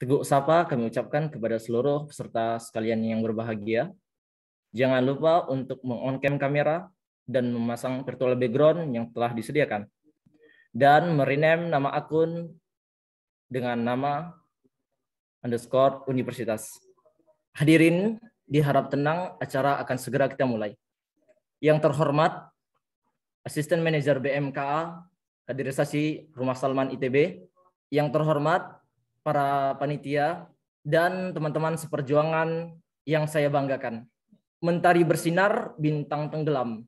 Teguk sapa kami ucapkan kepada seluruh peserta sekalian yang berbahagia. Jangan lupa untuk meng cam kamera dan memasang virtual background yang telah disediakan. Dan merename nama akun dengan nama underscore universitas. Hadirin, diharap tenang, acara akan segera kita mulai. Yang terhormat, Asisten Manajer BMKA, Kaderisasi Rumah Salman ITB, yang terhormat para panitia, dan teman-teman seperjuangan yang saya banggakan. Mentari bersinar, bintang tenggelam.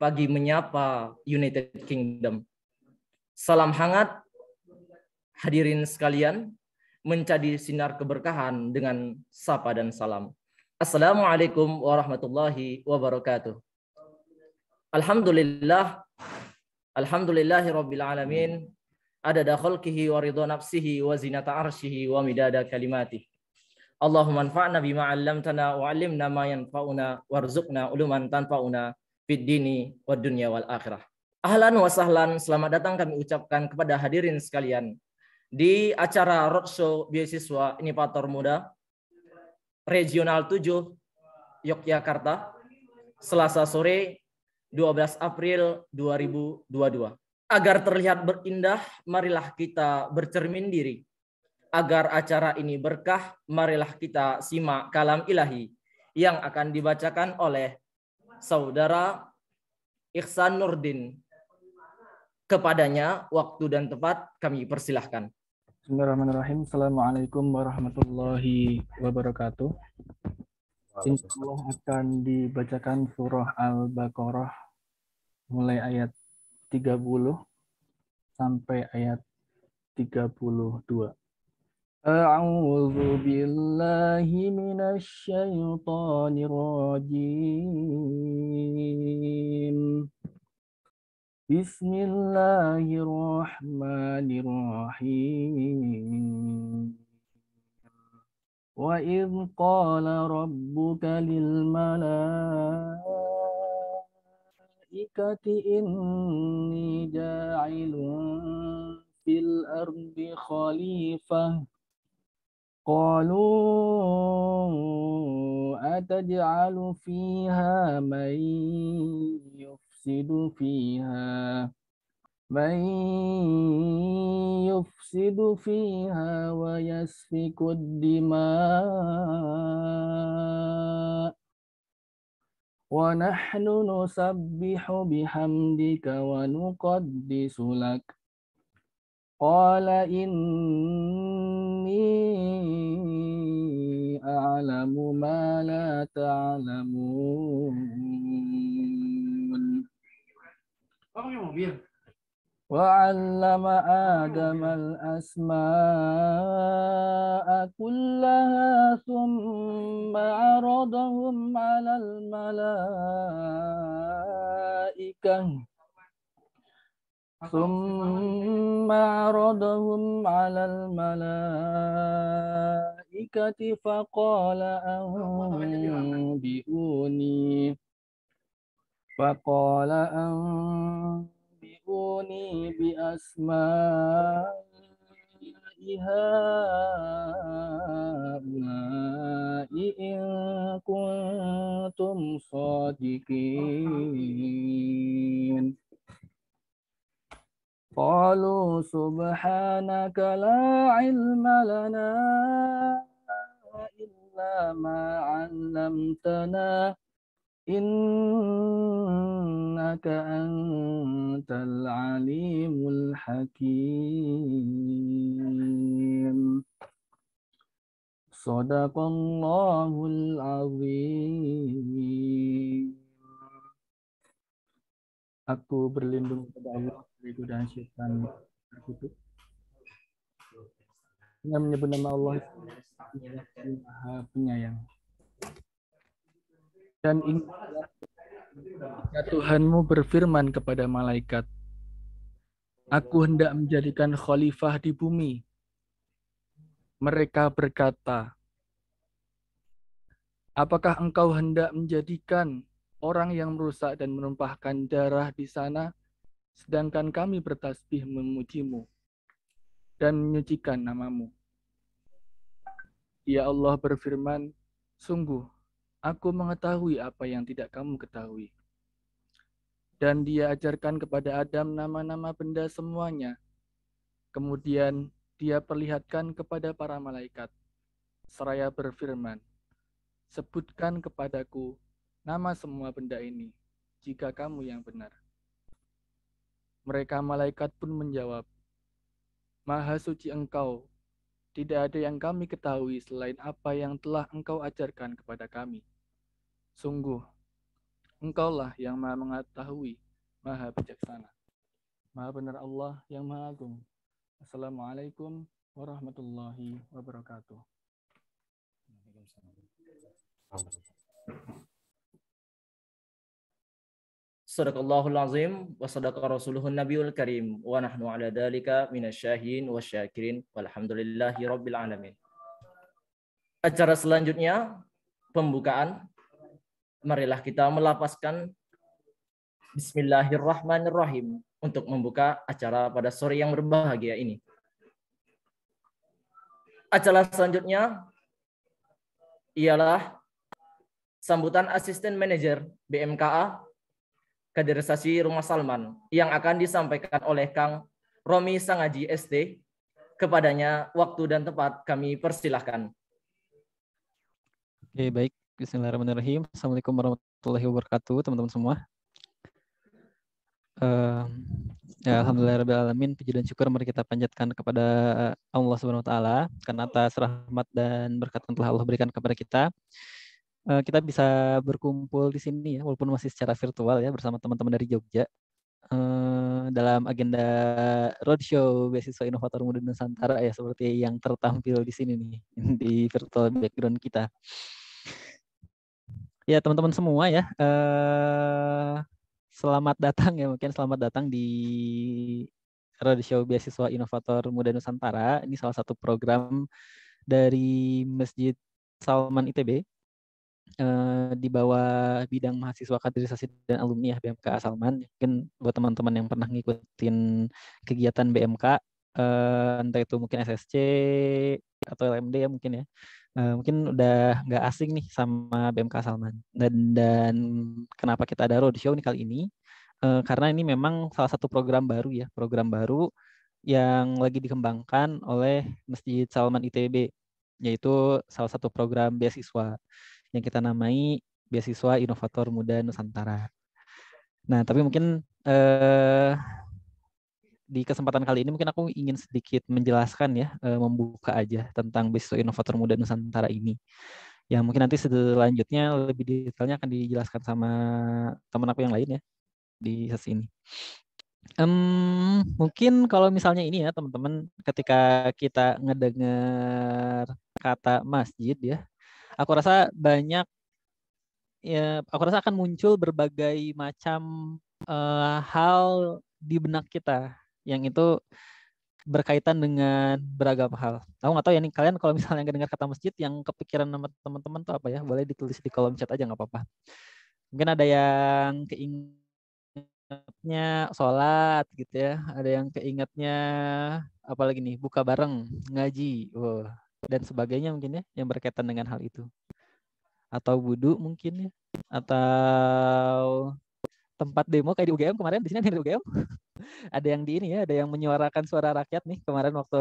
Pagi menyapa United Kingdom. Salam hangat, hadirin sekalian, menjadi sinar keberkahan dengan sapa dan salam. Assalamualaikum warahmatullahi wabarakatuh. Alhamdulillah, Alhamdulillahi Rabbil Alamin, ada khalqihi wa ridha nafsihi wa zinata arshihi wa midada kalimati. Allahumma anfa'na bima 'allamtana wa 'allimna ma yanfa'una warzuqna uluman tanfa'una fid dini wad dunya wal akhirah. Ahlan wa sahlan, selamat datang kami ucapkan kepada hadirin sekalian di acara Roadshow Beasiswa Inipator Muda Regional 7 Yogyakarta Selasa sore 12 April 2022. Agar terlihat berindah, marilah kita bercermin diri. Agar acara ini berkah, marilah kita simak kalam ilahi yang akan dibacakan oleh saudara Ihsan Nurdin. Kepadanya waktu dan tempat kami persilahkan. Bismillahirrahmanirrahim. Assalamualaikum warahmatullahi wabarakatuh. Insya Allah akan dibacakan surah Al-Baqarah mulai ayat 30 sampai ayat 32. A'udzu billahi minasy syaithanir rajim. Bismillahirrahmanirrahim. Wa qala rabbuka lil لِلْمَلَائِكَةِ الملائكة إني جاعل في الأرض خليفة قالوا أتجعل فيها من يفسد فيها من يفسد فيها ويسفك الدماء ونحن نسبح بحمدك ونقدس لك قال إني أعلم ما لا تعلمون وعلم آدم الأسماء كلها ثم عرضهم على الملائكة ثم عرضهم على الملائكة فقال أنبئوني فقال أنبئوني kuni bi asma iha ma in kuntum sadiqin qalu illa ma 'allamtana innaka antal alimul hakim Sadaqallahul azim Aku berlindung kepada Allah dari godaan syaitan. terkutuk. Dengan menyebut nama Allah yang Maha Penyayang. Dan ingat Tuhanmu berfirman kepada malaikat, Aku hendak menjadikan khalifah di bumi. Mereka berkata, Apakah engkau hendak menjadikan orang yang merusak dan menumpahkan darah di sana, sedangkan kami bertasbih memujimu dan menyucikan namamu? Ya Allah berfirman, Sungguh, Aku mengetahui apa yang tidak kamu ketahui. Dan dia ajarkan kepada Adam nama-nama benda semuanya. Kemudian dia perlihatkan kepada para malaikat. Seraya berfirman, Sebutkan kepadaku nama semua benda ini, jika kamu yang benar. Mereka malaikat pun menjawab, Maha suci engkau tidak ada yang kami ketahui selain apa yang telah engkau ajarkan kepada kami. Sungguh, engkaulah yang maha mengetahui, maha bijaksana. Maha benar Allah yang maha agung. Assalamualaikum warahmatullahi wabarakatuh. Sadaqallahul azim wa sadaqa rasuluhun nabiyul karim wa nahnu ala dalika minasyahin wa syakirin walhamdulillahi rabbil alamin. Acara selanjutnya pembukaan marilah kita melapaskan bismillahirrahmanirrahim untuk membuka acara pada sore yang berbahagia ini. Acara selanjutnya ialah sambutan asisten manajer BMKA kaderisasi Rumah Salman yang akan disampaikan oleh Kang Romi Sangaji SD. Kepadanya waktu dan tempat kami persilahkan. Oke, baik. Bismillahirrahmanirrahim. Assalamualaikum warahmatullahi wabarakatuh, teman-teman semua. Uh, ya, Alhamdulillahirrahmanirrahim. Puji dan syukur mari kita panjatkan kepada Allah Subhanahu Wa Taala karena atas rahmat dan berkat yang telah Allah berikan kepada kita. Eh, kita bisa berkumpul di sini ya, walaupun masih secara virtual ya bersama teman-teman dari Jogja eh, dalam agenda roadshow beasiswa inovator muda Nusantara ya seperti yang tertampil di sini nih di virtual background kita. Ya teman-teman semua ya, eh, selamat datang ya mungkin selamat datang di roadshow beasiswa inovator muda Nusantara. Ini salah satu program dari Masjid Salman ITB Eh, di bawah bidang mahasiswa kaderisasi dan alumni ya BMK Asalman Mungkin buat teman-teman yang pernah ngikutin kegiatan BMK eh, entah itu mungkin SSC atau LMD ya mungkin ya. Eh, mungkin udah nggak asing nih sama BMK Asalman Dan dan kenapa kita ada roadshow nih kali ini? Eh, karena ini memang salah satu program baru ya, program baru yang lagi dikembangkan oleh Masjid Salman ITB yaitu salah satu program beasiswa yang kita namai beasiswa inovator muda Nusantara. Nah, tapi mungkin eh, di kesempatan kali ini mungkin aku ingin sedikit menjelaskan ya, eh, membuka aja tentang beasiswa inovator muda Nusantara ini. Ya mungkin nanti selanjutnya lebih detailnya akan dijelaskan sama teman aku yang lain ya di sesi ini. Um, mungkin kalau misalnya ini ya teman-teman, ketika kita ngedengar kata masjid ya, aku rasa banyak ya aku rasa akan muncul berbagai macam uh, hal di benak kita yang itu berkaitan dengan beragam hal. Aku nggak tahu ya nih kalian kalau misalnya nggak dengar kata masjid yang kepikiran sama teman-teman tuh apa ya? Boleh ditulis di kolom chat aja nggak apa-apa. Mungkin ada yang keingatnya sholat gitu ya, ada yang keingatnya apalagi nih buka bareng ngaji. Wow, dan sebagainya mungkin ya yang berkaitan dengan hal itu atau wudhu mungkin ya atau tempat demo kayak di UGM kemarin di sini ada di UGM ada yang di ini ya ada yang menyuarakan suara rakyat nih kemarin waktu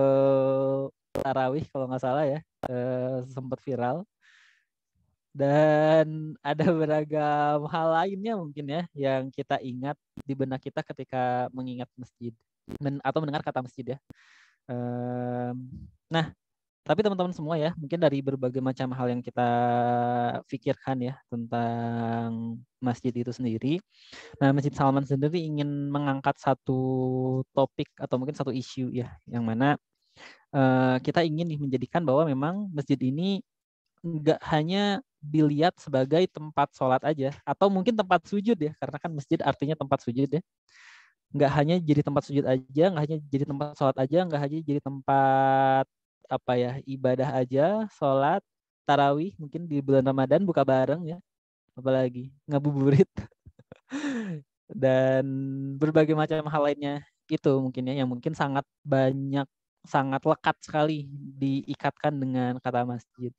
tarawih kalau nggak salah ya e, eh, sempat viral dan ada beragam hal lainnya mungkin ya yang kita ingat di benak kita ketika mengingat masjid atau mendengar kata masjid ya. nah, tapi teman-teman semua ya, mungkin dari berbagai macam hal yang kita pikirkan ya tentang masjid itu sendiri. Nah, Masjid Salman sendiri ingin mengangkat satu topik atau mungkin satu isu ya, yang mana uh, kita ingin menjadikan bahwa memang masjid ini enggak hanya dilihat sebagai tempat sholat aja atau mungkin tempat sujud ya karena kan masjid artinya tempat sujud ya nggak hanya jadi tempat sujud aja nggak hanya jadi tempat sholat aja nggak hanya jadi tempat apa ya ibadah aja, sholat, tarawih mungkin di bulan Ramadan buka bareng ya, apalagi ngabuburit dan berbagai macam hal lainnya itu mungkin ya yang mungkin sangat banyak sangat lekat sekali diikatkan dengan kata masjid.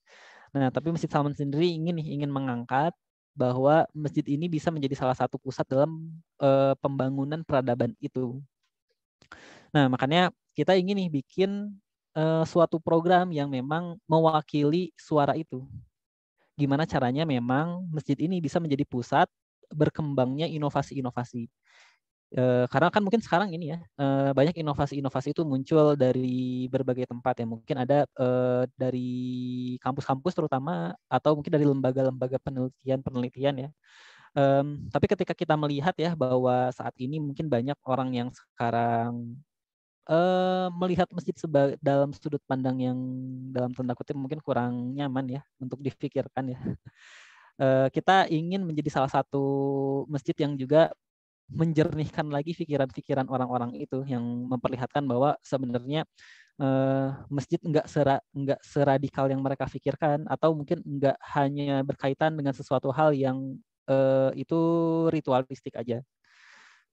Nah, tapi Masjid Salman sendiri ingin nih ingin mengangkat bahwa masjid ini bisa menjadi salah satu pusat dalam e, pembangunan peradaban itu. Nah, makanya kita ingin nih bikin uh, suatu program yang memang mewakili suara itu. Gimana caranya memang masjid ini bisa menjadi pusat berkembangnya inovasi-inovasi. E, karena kan mungkin sekarang ini ya e, banyak inovasi-inovasi itu muncul dari berbagai tempat ya mungkin ada e, dari kampus-kampus terutama atau mungkin dari lembaga-lembaga penelitian-penelitian ya e, tapi ketika kita melihat ya bahwa saat ini mungkin banyak orang yang sekarang Eh, melihat masjid sebagai dalam sudut pandang yang dalam tanda kutip mungkin kurang nyaman ya untuk difikirkan ya. Uh, kita ingin menjadi salah satu masjid yang juga menjernihkan lagi pikiran-pikiran orang-orang itu yang memperlihatkan bahwa sebenarnya uh, masjid enggak sera, enggak seradikal yang mereka pikirkan atau mungkin enggak hanya berkaitan dengan sesuatu hal yang uh, itu ritualistik aja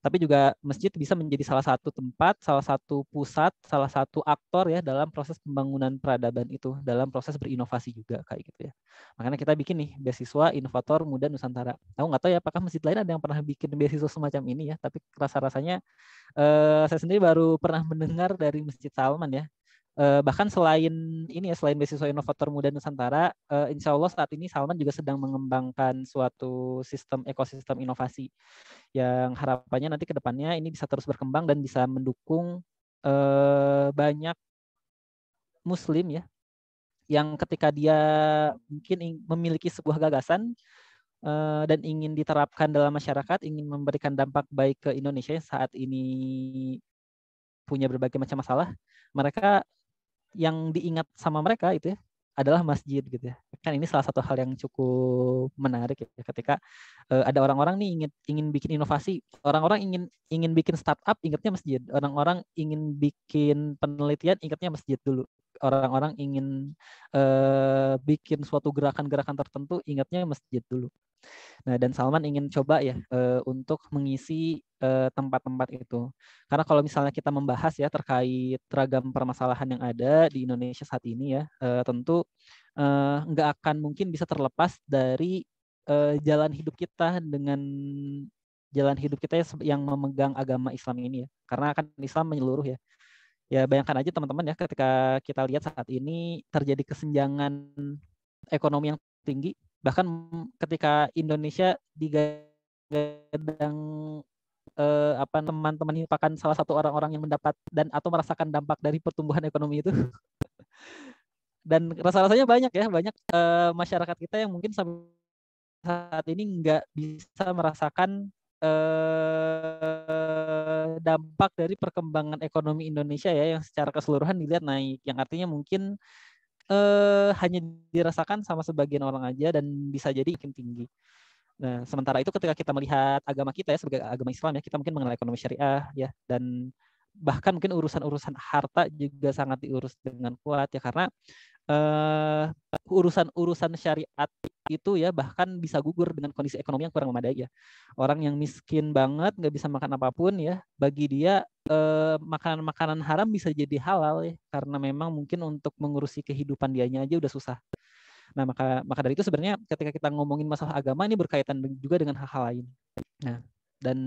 tapi juga masjid bisa menjadi salah satu tempat, salah satu pusat, salah satu aktor ya dalam proses pembangunan peradaban itu, dalam proses berinovasi juga kayak gitu ya. Makanya kita bikin nih beasiswa inovator muda Nusantara. Aku nggak tahu ya apakah masjid lain ada yang pernah bikin beasiswa semacam ini ya, tapi rasa rasanya eh, saya sendiri baru pernah mendengar dari Masjid Salman ya. Uh, bahkan selain ini ya selain beasiswa inovator muda Nusantara, uh, insya Allah saat ini Salman juga sedang mengembangkan suatu sistem ekosistem inovasi yang harapannya nanti kedepannya ini bisa terus berkembang dan bisa mendukung uh, banyak Muslim ya yang ketika dia mungkin memiliki sebuah gagasan uh, dan ingin diterapkan dalam masyarakat, ingin memberikan dampak baik ke Indonesia yang saat ini punya berbagai macam masalah, mereka yang diingat sama mereka itu ya adalah masjid gitu ya kan ini salah satu hal yang cukup menarik ya ketika uh, ada orang-orang nih ingin ingin bikin inovasi orang-orang ingin ingin bikin startup ingatnya masjid orang-orang ingin bikin penelitian ingatnya masjid dulu orang-orang ingin uh, bikin suatu gerakan-gerakan tertentu ingatnya masjid dulu. Nah, dan Salman ingin coba ya uh, untuk mengisi eh, tempat-tempat uh, itu. Karena kalau misalnya kita membahas ya terkait ragam permasalahan yang ada di Indonesia saat ini ya, uh, tentu nggak uh, akan mungkin bisa terlepas dari uh, jalan hidup kita dengan jalan hidup kita yang memegang agama Islam ini ya. Karena akan Islam menyeluruh ya ya bayangkan aja teman-teman ya ketika kita lihat saat ini terjadi kesenjangan ekonomi yang tinggi bahkan ketika Indonesia digadang eh, apa teman-teman ini merupakan salah satu orang-orang yang mendapat dan atau merasakan dampak dari pertumbuhan ekonomi itu dan rasa-rasanya banyak ya banyak eh, masyarakat kita yang mungkin saat ini nggak bisa merasakan Eh, dampak dari perkembangan ekonomi Indonesia ya yang secara keseluruhan dilihat naik yang artinya mungkin eh, hanya dirasakan sama sebagian orang aja dan bisa jadi makin tinggi. Nah, sementara itu ketika kita melihat agama kita ya sebagai agama Islam ya kita mungkin mengenal ekonomi syariah ya dan bahkan mungkin urusan-urusan harta juga sangat diurus dengan kuat ya karena urusan eh, urusan-urusan syariat itu ya bahkan bisa gugur dengan kondisi ekonomi yang kurang memadai ya. Orang yang miskin banget nggak bisa makan apapun ya, bagi dia eh, makanan-makanan uh, haram bisa jadi halal ya karena memang mungkin untuk mengurusi kehidupan dianya aja udah susah. Nah, maka maka dari itu sebenarnya ketika kita ngomongin masalah agama ini berkaitan juga dengan hal-hal lain. Nah, dan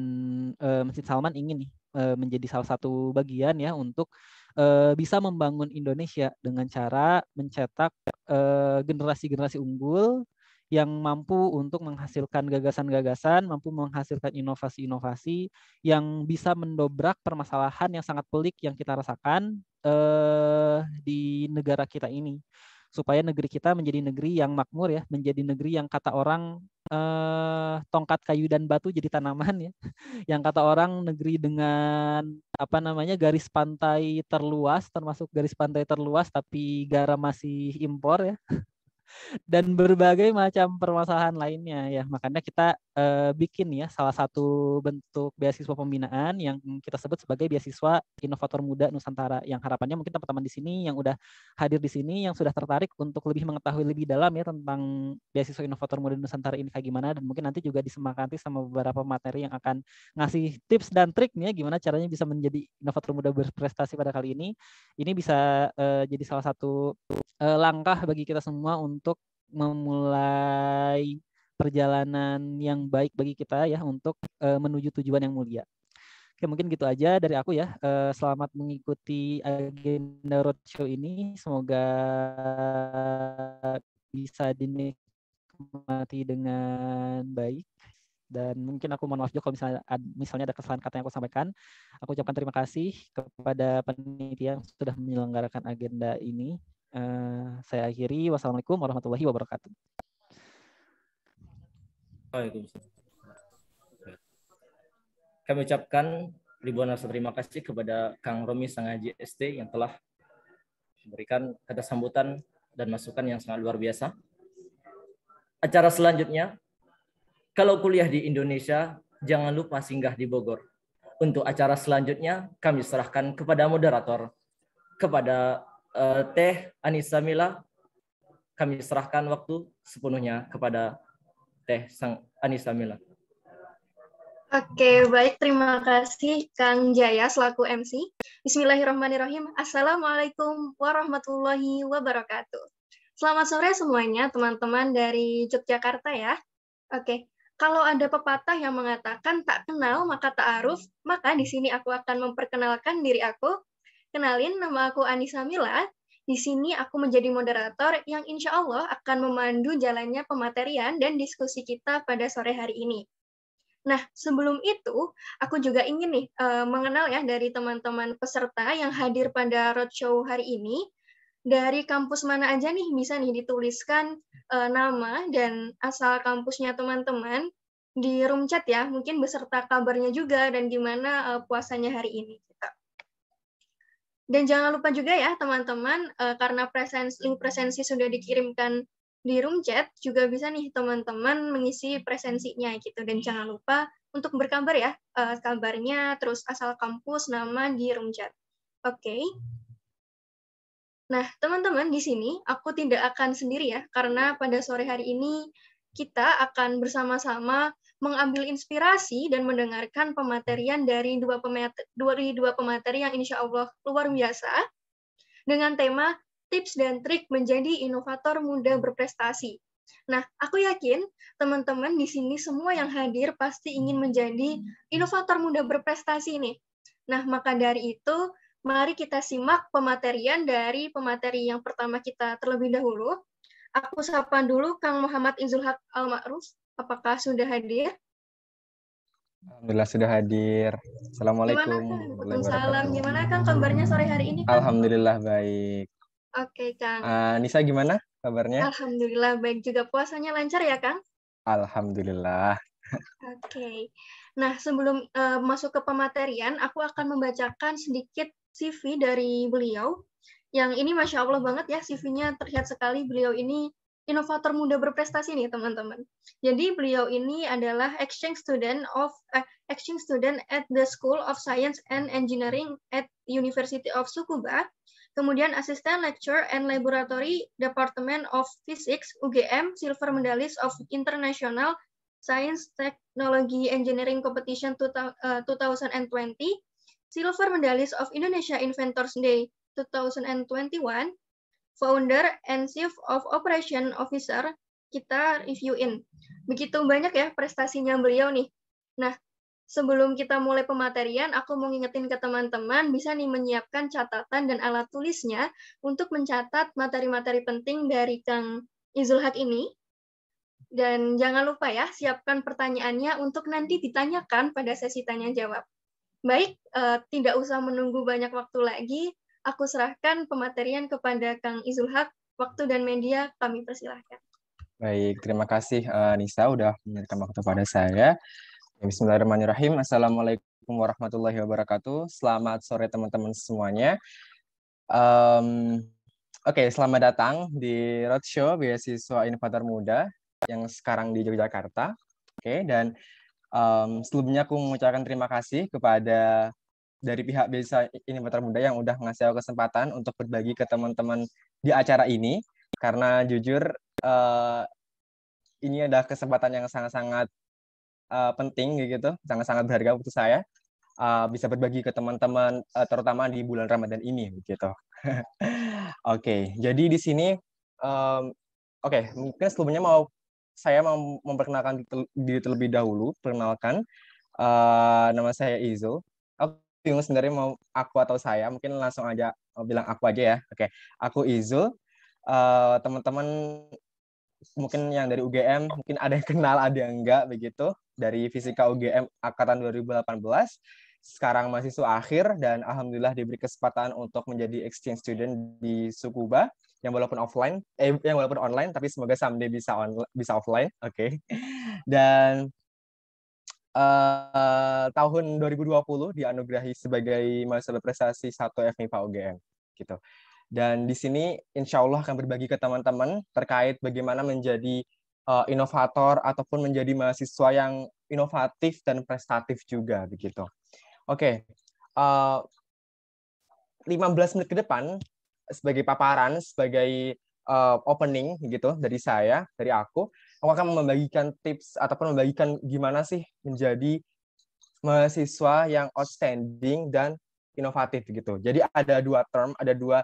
uh, Masjid Salman ingin nih Eh, menjadi salah satu bagian ya untuk eh, bisa membangun Indonesia dengan cara mencetak eh, generasi-generasi unggul yang mampu untuk menghasilkan gagasan-gagasan, mampu menghasilkan inovasi-inovasi yang bisa mendobrak permasalahan yang sangat pelik yang kita rasakan eh, di negara kita ini supaya negeri kita menjadi negeri yang makmur ya, menjadi negeri yang kata orang eh, tongkat kayu dan batu jadi tanaman ya. Yang kata orang negeri dengan apa namanya garis pantai terluas termasuk garis pantai terluas tapi garam masih impor ya. dan berbagai macam permasalahan lainnya ya makanya kita uh, bikin ya salah satu bentuk beasiswa pembinaan yang kita sebut sebagai beasiswa inovator muda Nusantara yang harapannya mungkin teman-teman di sini yang udah hadir di sini yang sudah tertarik untuk lebih mengetahui lebih dalam ya tentang beasiswa inovator muda Nusantara ini kayak gimana dan mungkin nanti juga disemakati sama beberapa materi yang akan ngasih tips dan triknya gimana caranya bisa menjadi inovator muda berprestasi pada kali ini ini bisa uh, jadi salah satu uh, langkah bagi kita semua untuk untuk memulai perjalanan yang baik bagi kita ya untuk uh, menuju tujuan yang mulia. Oke, mungkin gitu aja dari aku ya. Uh, selamat mengikuti agenda roadshow ini. Semoga bisa dinikmati dengan baik. Dan mungkin aku mohon maaf juga kalau misalnya, misalnya ada kesalahan kata yang aku sampaikan. Aku ucapkan terima kasih kepada panitia yang sudah menyelenggarakan agenda ini. Eh, saya akhiri. Wassalamualaikum warahmatullahi wabarakatuh. Kami ucapkan ribuan rasa terima kasih kepada Kang Romi Sangaji ST yang telah memberikan kata sambutan dan masukan yang sangat luar biasa. Acara selanjutnya, kalau kuliah di Indonesia, jangan lupa singgah di Bogor. Untuk acara selanjutnya, kami serahkan kepada moderator, kepada Eh, Teh Anissa Mila, kami serahkan waktu sepenuhnya kepada Teh Sang Anissa Mila. Oke, baik. Terima kasih Kang Jaya selaku MC. Bismillahirrahmanirrahim. Assalamualaikum warahmatullahi wabarakatuh. Selamat sore semuanya teman-teman dari Yogyakarta ya. Oke, kalau ada pepatah yang mengatakan tak kenal maka tak aruf, maka di sini aku akan memperkenalkan diri aku Kenalin, nama aku Anissa Mila. Di sini aku menjadi moderator yang insya Allah akan memandu jalannya pematerian dan diskusi kita pada sore hari ini. Nah, sebelum itu, aku juga ingin nih uh, mengenal ya dari teman-teman peserta yang hadir pada roadshow hari ini. Dari kampus mana aja nih bisa nih dituliskan uh, nama dan asal kampusnya teman-teman di room chat ya, mungkin beserta kabarnya juga dan gimana uh, puasanya hari ini. Dan jangan lupa juga ya teman-teman, uh, karena presensi, link presensi sudah dikirimkan di room chat, juga bisa nih teman-teman mengisi presensinya gitu. Dan jangan lupa untuk berkabar ya, uh, kabarnya, terus asal kampus, nama di room chat. Oke. Okay. Nah, teman-teman di sini aku tidak akan sendiri ya, karena pada sore hari ini kita akan bersama-sama mengambil inspirasi dan mendengarkan pematerian dari dua pemateri, dua pemateri yang insya Allah luar biasa dengan tema tips dan trik menjadi inovator muda berprestasi. Nah, aku yakin teman-teman di sini semua yang hadir pasti ingin menjadi inovator muda berprestasi nih. Nah, maka dari itu, mari kita simak pematerian dari pemateri yang pertama kita terlebih dahulu. Aku sapa dulu Kang Muhammad Izulhaq Al-Ma'ruf Apakah sudah hadir? Alhamdulillah sudah hadir. Assalamualaikum. Salam. Gimana Kang kabarnya sore hari ini? Kan? Alhamdulillah baik. Oke Kang. Uh, Nisa gimana kabarnya? Alhamdulillah baik juga. Puasanya lancar ya Kang? Alhamdulillah. Oke. Nah sebelum uh, masuk ke pematerian, aku akan membacakan sedikit CV dari beliau. Yang ini masya Allah banget ya CV-nya terlihat sekali beliau ini inovator muda berprestasi nih teman-teman. Jadi beliau ini adalah exchange student of uh, exchange student at the School of Science and Engineering at University of Tsukuba, kemudian asisten lecturer and laboratory Department of Physics UGM Silver Medalist of International Science Technology Engineering Competition 2020, eh, Silver Medalist of Indonesia Inventors Day 2021, founder and chief of operation officer kita reviewin. Begitu banyak ya prestasinya beliau nih. Nah, sebelum kita mulai pematerian, aku mau ngingetin ke teman-teman bisa nih menyiapkan catatan dan alat tulisnya untuk mencatat materi-materi penting dari Kang Izul Haq ini. Dan jangan lupa ya, siapkan pertanyaannya untuk nanti ditanyakan pada sesi tanya jawab. Baik, eh, tidak usah menunggu banyak waktu lagi. Aku serahkan pematerian kepada Kang Izul Haq. Waktu dan media kami persilahkan. Baik, terima kasih eh, Nisa sudah menyertakan waktu pada saya. Bismillahirrahmanirrahim. Assalamualaikum warahmatullahi wabarakatuh. Selamat sore teman-teman semuanya. Um, Oke, okay, selamat datang di Roadshow Beasiswa Inovator Muda yang sekarang di Yogyakarta. Oke, okay, dan um, sebelumnya aku mengucapkan terima kasih kepada dari pihak Desa Inovator Muda yang udah ngasih aku kesempatan untuk berbagi ke teman-teman di acara ini karena jujur uh, ini adalah kesempatan yang sangat-sangat uh, penting gitu, sangat-sangat berharga untuk saya uh, bisa berbagi ke teman-teman uh, terutama di bulan Ramadan ini gitu. Oke, okay, jadi di sini um, oke, okay, mungkin sebelumnya mau saya mau memperkenalkan diri terlebih dahulu. Perkenalkan, uh, nama saya Izo bingung sendiri mau aku atau saya, mungkin langsung aja bilang aku aja ya. Oke, aku Izul. Uh, teman-teman mungkin yang dari UGM mungkin ada yang kenal ada yang enggak begitu dari fisika UGM angkatan 2018 sekarang mahasiswa akhir dan alhamdulillah diberi kesempatan untuk menjadi exchange student di Sukuba yang walaupun offline eh yang walaupun online tapi semoga someday bisa online bisa offline oke okay. dan uh, tahun 2020 dianugerahi sebagai mahasiswa prestasi 1 FMIPA UGM gitu. Dan di sini insya Allah akan berbagi ke teman-teman terkait bagaimana menjadi uh, inovator ataupun menjadi mahasiswa yang inovatif dan prestatif juga begitu. Oke, okay. uh, 15 menit ke depan sebagai paparan, sebagai uh, opening gitu dari saya, dari aku aku akan membagikan tips ataupun membagikan gimana sih menjadi mahasiswa yang outstanding dan inovatif gitu. Jadi ada dua term, ada dua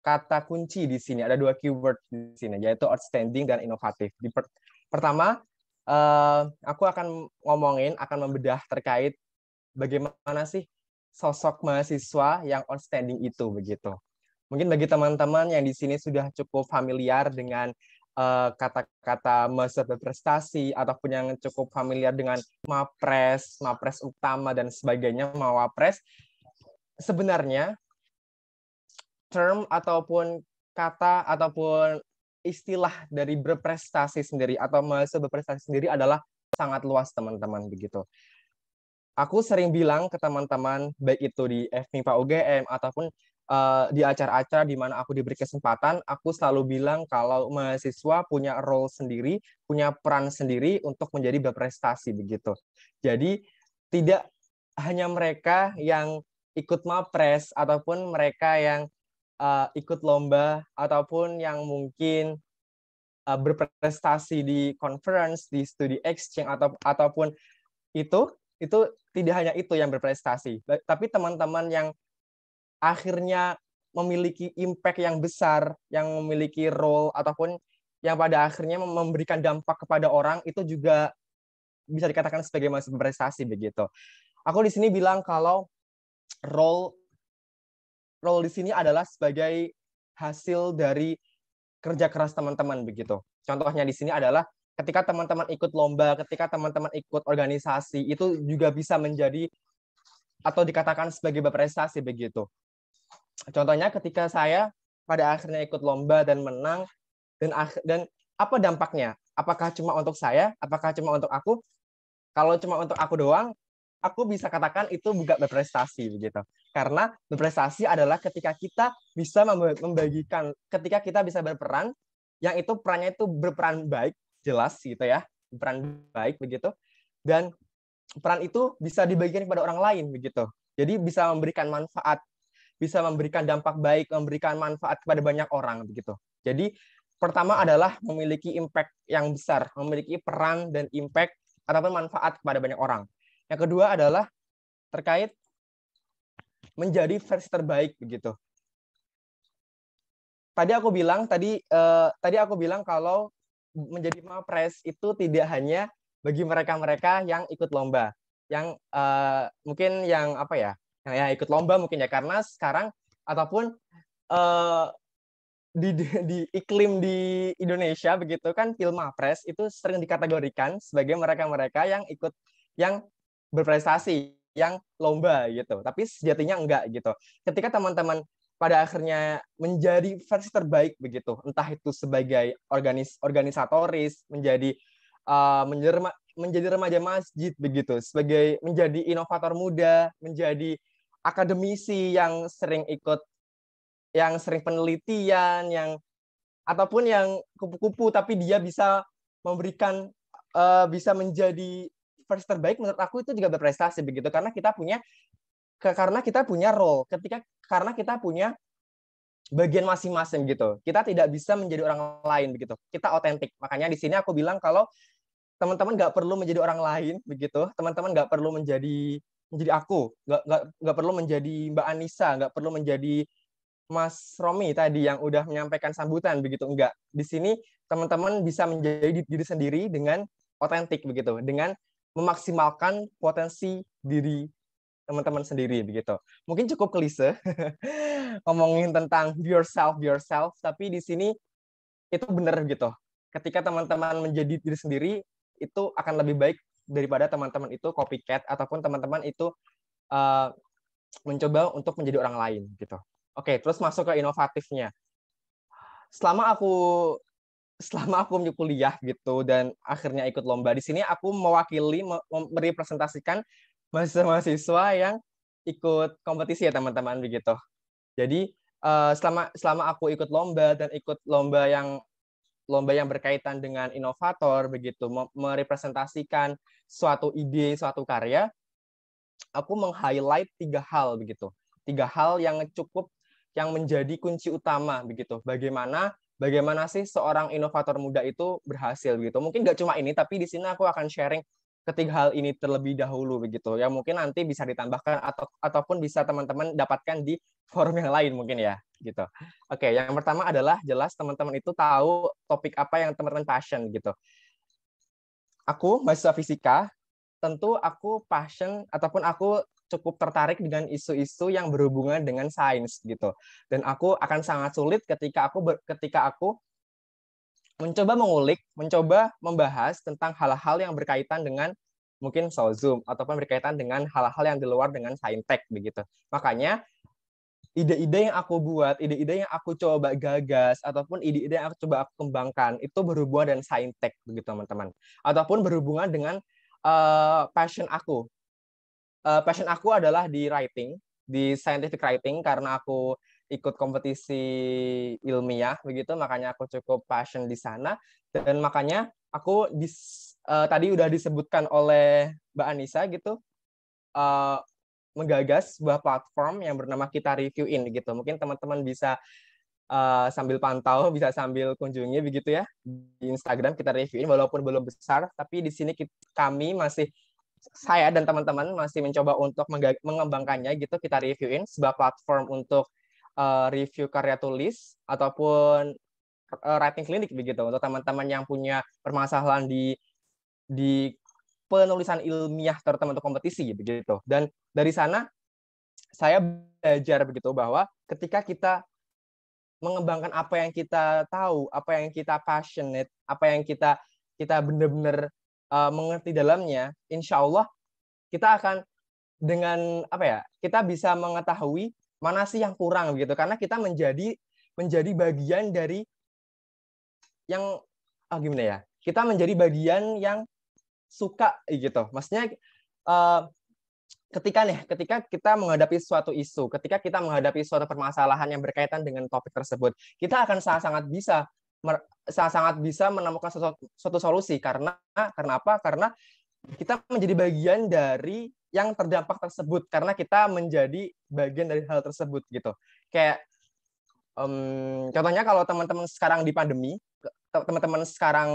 kata kunci di sini, ada dua keyword di sini yaitu outstanding dan inovatif. Di per pertama, uh, aku akan ngomongin akan membedah terkait bagaimana sih sosok mahasiswa yang outstanding itu begitu. Mungkin bagi teman-teman yang di sini sudah cukup familiar dengan Eh, kata-kata uh, berprestasi ataupun yang cukup familiar dengan mapres, mapres utama dan sebagainya, mawapres, sebenarnya term ataupun kata ataupun istilah dari berprestasi sendiri atau berprestasi sendiri adalah sangat luas teman-teman begitu. Aku sering bilang ke teman-teman baik itu di FMIPA UGM ataupun uh, di acara-acara di mana aku diberi kesempatan, aku selalu bilang kalau mahasiswa punya role sendiri, punya peran sendiri untuk menjadi berprestasi begitu. Jadi tidak hanya mereka yang ikut mapres ataupun mereka yang uh, ikut lomba ataupun yang mungkin uh, berprestasi di conference, di studi exchange atau ataupun itu itu tidak hanya itu yang berprestasi, tapi teman-teman yang akhirnya memiliki impact yang besar, yang memiliki role ataupun yang pada akhirnya memberikan dampak kepada orang itu juga bisa dikatakan sebagai mahasiswa prestasi begitu. Aku di sini bilang kalau role role di sini adalah sebagai hasil dari kerja keras teman-teman begitu. Contohnya di sini adalah ketika teman-teman ikut lomba, ketika teman-teman ikut organisasi, itu juga bisa menjadi atau dikatakan sebagai berprestasi begitu. Contohnya ketika saya pada akhirnya ikut lomba dan menang dan dan apa dampaknya? Apakah cuma untuk saya? Apakah cuma untuk aku? Kalau cuma untuk aku doang, aku bisa katakan itu bukan berprestasi begitu. Karena berprestasi adalah ketika kita bisa membagikan, ketika kita bisa berperan, yang itu perannya itu berperan baik, jelas gitu ya, peran baik begitu. Dan peran itu bisa dibagikan kepada orang lain begitu. Jadi bisa memberikan manfaat bisa memberikan dampak baik, memberikan manfaat kepada banyak orang begitu. Jadi pertama adalah memiliki impact yang besar, memiliki peran dan impact ataupun manfaat kepada banyak orang. Yang kedua adalah terkait menjadi versi terbaik begitu. Tadi aku bilang tadi eh, tadi aku bilang kalau menjadi mapres itu tidak hanya bagi mereka-mereka yang ikut lomba, yang eh, mungkin yang apa ya? Nah ya ikut lomba mungkin ya karena sekarang ataupun uh, di, di, di iklim di Indonesia begitu kan film apres itu sering dikategorikan sebagai mereka-mereka yang ikut yang berprestasi, yang lomba gitu. Tapi sejatinya enggak gitu. Ketika teman-teman pada akhirnya menjadi versi terbaik begitu, entah itu sebagai organis organisatoris, menjadi uh, menjadi remaja masjid begitu, sebagai menjadi inovator muda, menjadi akademisi yang sering ikut yang sering penelitian yang ataupun yang kupu-kupu tapi dia bisa memberikan uh, bisa menjadi versi terbaik menurut aku itu juga berprestasi begitu karena kita punya karena kita punya role ketika karena kita punya bagian masing-masing gitu kita tidak bisa menjadi orang lain begitu kita otentik makanya di sini aku bilang kalau teman-teman nggak perlu menjadi orang lain begitu teman-teman nggak perlu menjadi menjadi aku nggak nggak nggak perlu menjadi Mbak Anissa nggak perlu menjadi Mas Romi tadi yang udah menyampaikan sambutan begitu enggak di sini teman-teman bisa menjadi diri sendiri dengan otentik begitu dengan memaksimalkan potensi diri teman-teman sendiri begitu mungkin cukup klise ngomongin tentang be yourself be yourself tapi di sini itu benar gitu ketika teman-teman menjadi diri sendiri itu akan lebih baik daripada teman-teman itu copycat ataupun teman-teman itu uh, mencoba untuk menjadi orang lain gitu. Oke, terus masuk ke inovatifnya. Selama aku selama aku kuliah gitu dan akhirnya ikut lomba di sini aku mewakili merepresentasikan mahasiswa-mahasiswa yang ikut kompetisi ya teman-teman begitu. Jadi eh, selama selama aku ikut lomba dan ikut lomba yang lomba yang berkaitan dengan inovator begitu merepresentasikan suatu ide suatu karya aku meng-highlight tiga hal begitu tiga hal yang cukup yang menjadi kunci utama begitu bagaimana bagaimana sih seorang inovator muda itu berhasil gitu mungkin nggak cuma ini tapi di sini aku akan sharing ketiga hal ini terlebih dahulu begitu ya mungkin nanti bisa ditambahkan atau ataupun bisa teman-teman dapatkan di forum yang lain mungkin ya gitu oke yang pertama adalah jelas teman-teman itu tahu topik apa yang teman-teman passion gitu aku mahasiswa fisika tentu aku passion ataupun aku cukup tertarik dengan isu-isu yang berhubungan dengan sains gitu dan aku akan sangat sulit ketika aku ber, ketika aku mencoba mengulik, mencoba membahas tentang hal-hal yang berkaitan dengan mungkin zoom, ataupun berkaitan dengan hal-hal yang di luar dengan saintek begitu. Makanya ide-ide yang aku buat, ide-ide yang aku coba gagas ataupun ide-ide yang aku coba aku kembangkan itu berhubungan dengan saintek begitu teman-teman. Ataupun berhubungan dengan uh, passion aku. Uh, passion aku adalah di writing, di scientific writing karena aku ikut kompetisi ilmiah begitu makanya aku cukup passion di sana dan makanya aku dis, uh, tadi udah disebutkan oleh Mbak Anissa gitu uh, menggagas sebuah platform yang bernama kita review in gitu mungkin teman-teman bisa uh, sambil pantau bisa sambil kunjungi begitu ya di Instagram kita review in walaupun belum besar tapi di sini kita, kami masih saya dan teman-teman masih mencoba untuk mengembangkannya gitu kita reviewin sebuah platform untuk uh, review karya tulis ataupun uh, writing klinik begitu untuk teman-teman yang punya permasalahan di di penulisan ilmiah terutama untuk kompetisi begitu. Dan dari sana saya belajar begitu bahwa ketika kita mengembangkan apa yang kita tahu, apa yang kita passionate, apa yang kita kita benar-benar uh, mengerti dalamnya, insya Allah kita akan dengan apa ya kita bisa mengetahui mana sih yang kurang gitu karena kita menjadi menjadi bagian dari yang ah gimana ya kita menjadi bagian yang suka gitu maksudnya uh, ketika nih ketika kita menghadapi suatu isu ketika kita menghadapi suatu permasalahan yang berkaitan dengan topik tersebut kita akan sangat sangat bisa sangat sangat bisa menemukan suatu, suatu solusi karena karena apa karena kita menjadi bagian dari yang terdampak tersebut karena kita menjadi bagian dari hal tersebut gitu. Kayak um, contohnya kalau teman-teman sekarang di pandemi, teman-teman sekarang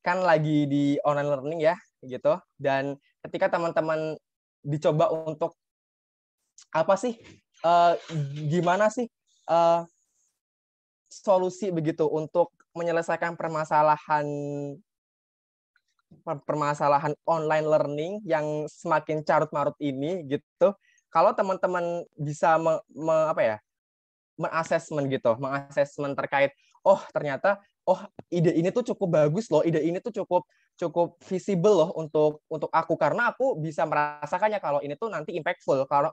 kan lagi di online learning ya gitu dan ketika teman-teman dicoba untuk apa sih uh, gimana sih uh, solusi begitu untuk menyelesaikan permasalahan permasalahan online learning yang semakin carut marut ini gitu kalau teman-teman bisa me, me, apa ya mengasesmen gitu mengasesmen terkait oh ternyata oh ide ini tuh cukup bagus loh, ide ini tuh cukup cukup visible loh untuk untuk aku karena aku bisa merasakannya kalau ini tuh nanti impactful kalau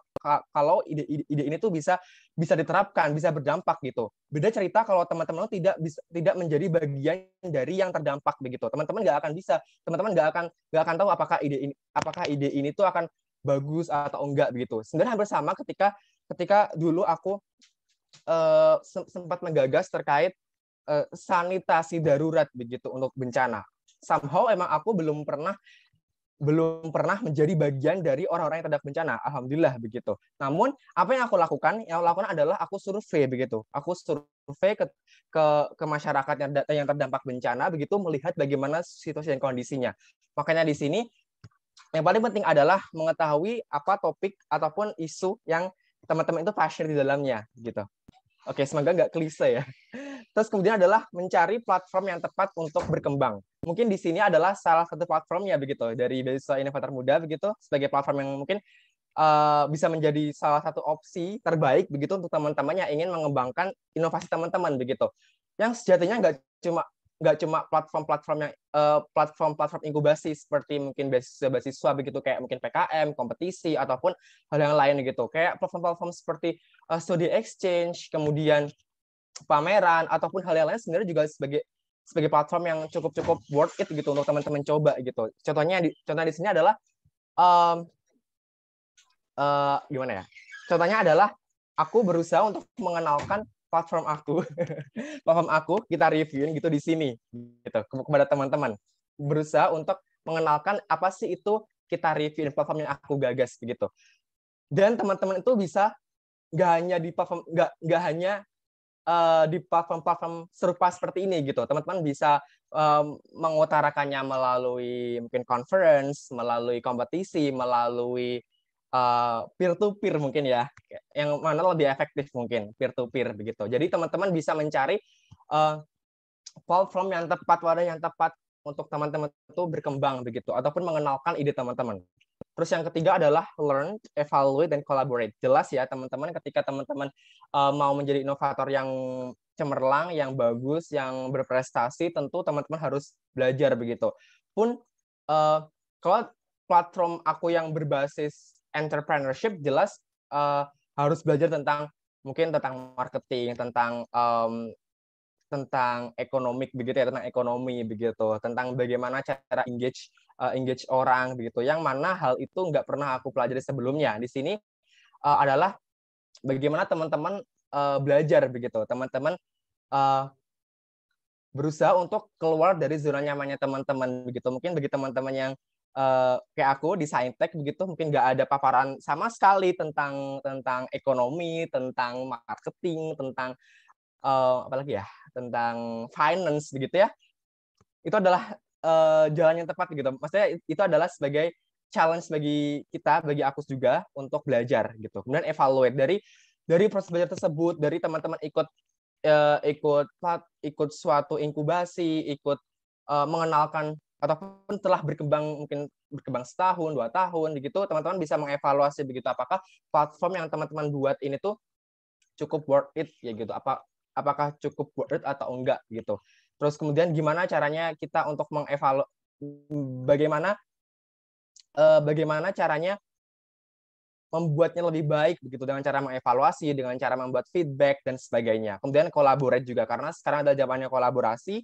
kalau ide, ide ide ini tuh bisa bisa diterapkan, bisa berdampak gitu. Beda cerita kalau teman-teman tidak bisa tidak menjadi bagian dari yang terdampak begitu. Teman-teman nggak akan bisa, teman-teman nggak akan nggak akan tahu apakah ide ini apakah ide ini tuh akan bagus atau enggak begitu. Sebenarnya hampir sama ketika ketika dulu aku uh, sempat menggagas terkait uh, sanitasi darurat begitu untuk bencana. Somehow emang aku belum pernah belum pernah menjadi bagian dari orang-orang yang terdapat bencana. Alhamdulillah begitu. Namun apa yang aku lakukan? Yang aku lakukan adalah aku survei begitu. Aku survei ke ke, ke masyarakat yang, yang terdampak bencana begitu melihat bagaimana situasi dan kondisinya. Makanya di sini yang paling penting adalah mengetahui apa topik ataupun isu yang teman-teman itu passion di dalamnya gitu. Oke, semoga nggak klise ya. Terus kemudian adalah mencari platform yang tepat untuk berkembang. Mungkin di sini adalah salah satu platformnya begitu dari beasiswa inovator muda begitu sebagai platform yang mungkin uh, bisa menjadi salah satu opsi terbaik begitu untuk teman temannya yang ingin mengembangkan inovasi teman-teman begitu. Yang sejatinya nggak cuma nggak cuma platform-platform yang eh, platform-platform uh, inkubasi seperti mungkin beasiswa-beasiswa begitu kayak mungkin PKM, kompetisi ataupun hal yang lain gitu. Kayak platform-platform seperti uh, studi exchange, kemudian pameran ataupun hal yang lain sebenarnya juga sebagai sebagai platform yang cukup-cukup worth it gitu untuk teman-teman coba gitu. Contohnya di contohnya di sini adalah um, uh, gimana ya? Contohnya adalah aku berusaha untuk mengenalkan platform aku, platform aku kita reviewin gitu di sini gitu kepada teman-teman. Berusaha untuk mengenalkan apa sih itu kita reviewin platform yang aku gagas gitu. Dan teman-teman itu bisa gak hanya di platform gak gak hanya Eh, di platform-platform serupa seperti ini gitu. Teman-teman bisa um, mengutarakannya melalui mungkin conference, melalui kompetisi, melalui eh, peer-to-peer mungkin ya, yang mana lebih efektif mungkin peer-to-peer begitu. Jadi teman-teman bisa mencari uh, platform yang tepat, wadah yang tepat untuk teman-teman itu berkembang begitu, ataupun mengenalkan ide teman-teman. Terus yang ketiga adalah learn, evaluate, dan collaborate. Jelas ya teman-teman ketika teman-teman uh, mau menjadi inovator yang cemerlang, yang bagus, yang berprestasi, tentu teman-teman harus belajar begitu. Pun uh, kalau platform aku yang berbasis entrepreneurship jelas uh, harus belajar tentang mungkin tentang marketing, tentang um, tentang ekonomi begitu ya tentang ekonomi begitu tentang bagaimana cara engage uh, engage orang begitu yang mana hal itu nggak pernah aku pelajari sebelumnya di sini uh, adalah bagaimana teman-teman uh, belajar begitu teman-teman uh, berusaha untuk keluar dari zona nyamannya teman-teman begitu mungkin bagi teman-teman yang uh, kayak aku di saintek begitu mungkin nggak ada paparan sama sekali tentang tentang ekonomi tentang marketing tentang uh, apalagi ya tentang finance begitu ya itu adalah uh, jalan yang tepat gitu. Maksudnya itu adalah sebagai challenge bagi kita, bagi aku juga untuk belajar gitu. Kemudian evaluate dari dari proses belajar tersebut, dari teman-teman ikut uh, ikut ikut suatu inkubasi, ikut uh, mengenalkan ataupun telah berkembang mungkin berkembang setahun dua tahun begitu teman-teman bisa mengevaluasi begitu apakah platform yang teman-teman buat ini tuh cukup worth it ya gitu apa apakah cukup worth it atau enggak gitu Terus kemudian gimana caranya kita untuk mengevaluasi bagaimana uh, bagaimana caranya membuatnya lebih baik begitu dengan cara mengevaluasi, dengan cara membuat feedback dan sebagainya. Kemudian kolaborasi juga karena sekarang ada zamannya kolaborasi,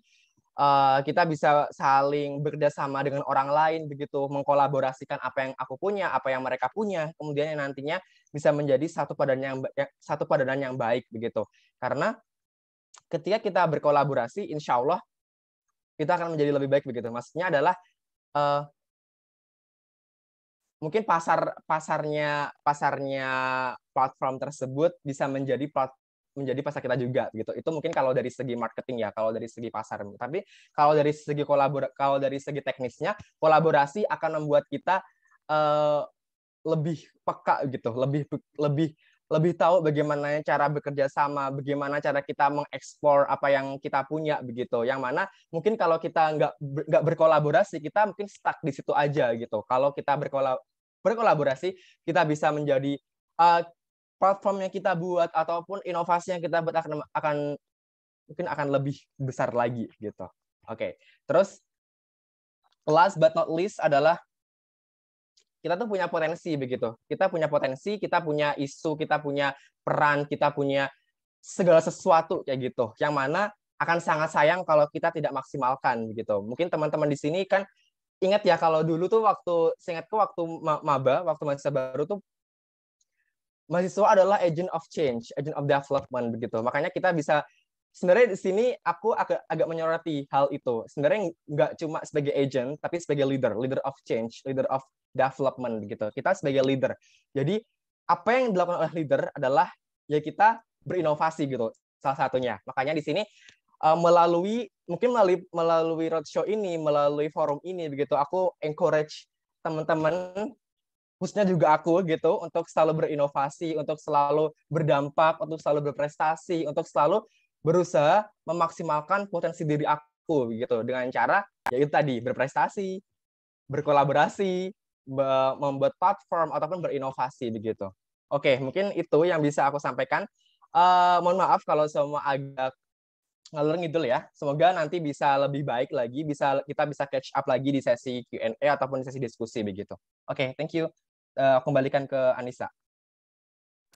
uh, kita bisa saling bekerjasama dengan orang lain begitu, mengkolaborasikan apa yang aku punya, apa yang mereka punya, kemudian yang nantinya bisa menjadi satu padanan yang ya, satu padanan yang baik begitu. Karena ketika kita berkolaborasi, insya Allah kita akan menjadi lebih baik begitu. Maksudnya adalah uh, mungkin pasar pasarnya pasarnya platform tersebut bisa menjadi plat, menjadi pasar kita juga gitu. Itu mungkin kalau dari segi marketing ya, kalau dari segi pasar. Tapi kalau dari segi kolabor kalau dari segi teknisnya, kolaborasi akan membuat kita uh, lebih peka gitu, lebih lebih lebih tahu bagaimana cara bekerja sama, bagaimana cara kita mengeksplor apa yang kita punya begitu. Yang mana mungkin kalau kita nggak nggak berkolaborasi, kita mungkin stuck di situ aja gitu. Kalau kita berkolab berkolaborasi, kita bisa menjadi uh, platform yang kita buat ataupun inovasi yang kita buat akan akan mungkin akan lebih besar lagi gitu. Oke, okay. terus last but not least adalah kita tuh punya potensi begitu. Kita punya potensi, kita punya isu, kita punya peran, kita punya segala sesuatu kayak gitu. Yang mana akan sangat sayang kalau kita tidak maksimalkan begitu Mungkin teman-teman di sini kan ingat ya kalau dulu tuh waktu seingatku waktu maba, waktu masa baru tuh mahasiswa adalah agent of change, agent of development begitu. Makanya kita bisa sebenarnya di sini aku agak, agak menyoroti hal itu. Sebenarnya nggak cuma sebagai agent, tapi sebagai leader, leader of change, leader of development gitu. Kita sebagai leader. Jadi apa yang dilakukan oleh leader adalah ya kita berinovasi gitu salah satunya. Makanya di sini eh, melalui mungkin melalui melalui roadshow ini, melalui forum ini begitu aku encourage teman-teman khususnya juga aku gitu untuk selalu berinovasi, untuk selalu berdampak, untuk selalu berprestasi, untuk selalu berusaha memaksimalkan potensi diri aku gitu dengan cara yaitu tadi berprestasi, berkolaborasi, membuat platform ataupun berinovasi begitu. Oke, mungkin itu yang bisa aku sampaikan. Uh, mohon maaf kalau semua agak ngalur ngidul ya. Semoga nanti bisa lebih baik lagi, bisa kita bisa catch up lagi di sesi Q&A ataupun di sesi diskusi begitu. Oke, okay, thank you. Uh, kembalikan ke Anissa.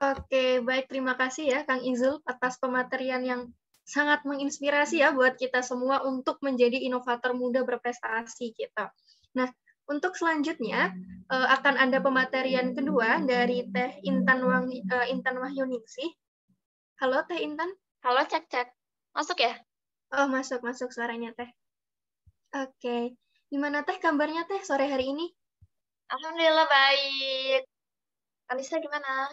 Oke, baik terima kasih ya Kang Izul atas pematerian yang sangat menginspirasi ya buat kita semua untuk menjadi inovator muda berprestasi kita. Nah, untuk selanjutnya eh, akan ada pematerian kedua dari Teh Intan Wang eh, Intan Wahyuningsih. Halo Teh Intan. Halo cek cek. Masuk ya? Oh, masuk masuk suaranya Teh. Oke. Gimana Teh gambarnya Teh sore hari ini? Alhamdulillah baik. Anissa gimana?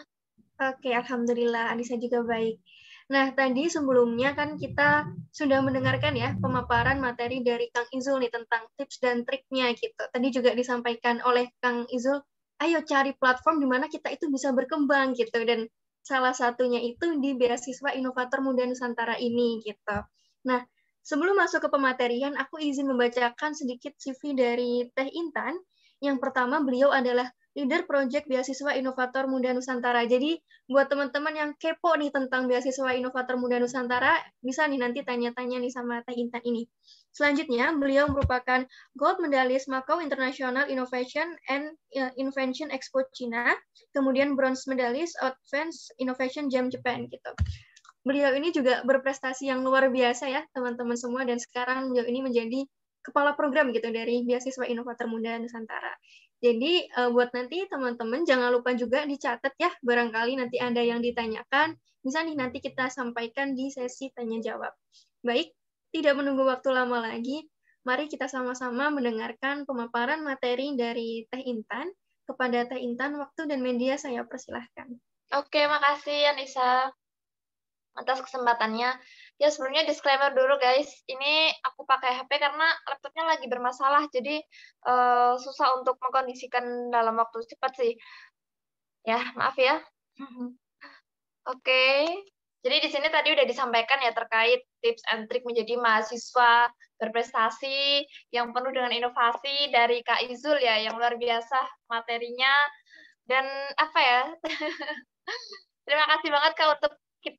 Oke, alhamdulillah Anissa juga baik. Nah, tadi sebelumnya kan kita sudah mendengarkan ya pemaparan materi dari Kang Izul nih tentang tips dan triknya gitu. Tadi juga disampaikan oleh Kang Izul, ayo cari platform di mana kita itu bisa berkembang gitu dan salah satunya itu di beasiswa Inovator Muda Nusantara ini gitu. Nah, sebelum masuk ke pematerian, aku izin membacakan sedikit CV dari Teh Intan. Yang pertama, beliau adalah leader project beasiswa inovator muda Nusantara. Jadi buat teman-teman yang kepo nih tentang beasiswa inovator muda Nusantara, bisa nih nanti tanya-tanya nih sama Teh Intan ini. Selanjutnya, beliau merupakan gold medalist Macau International Innovation and eh, Invention Expo China, kemudian bronze medalist Advanced Innovation Jam Japan gitu. Beliau ini juga berprestasi yang luar biasa ya, teman-teman semua dan sekarang beliau ini menjadi kepala program gitu dari beasiswa inovator muda Nusantara. Jadi uh, buat nanti teman-teman jangan lupa juga dicatat ya barangkali nanti ada yang ditanyakan bisa nih nanti kita sampaikan di sesi tanya jawab. Baik, tidak menunggu waktu lama lagi, mari kita sama-sama mendengarkan pemaparan materi dari Teh Intan. Kepada Teh Intan, waktu dan media saya persilahkan. Oke, makasih Anissa atas kesempatannya ya sebelumnya disclaimer dulu guys ini aku pakai HP karena laptopnya lagi bermasalah jadi uh, susah untuk mengkondisikan dalam waktu cepat sih ya maaf ya oke okay. jadi di sini tadi udah disampaikan ya terkait tips and trik menjadi mahasiswa berprestasi yang penuh dengan inovasi dari Kak Izul ya yang luar biasa materinya dan apa ya Terima kasih banget Kak untuk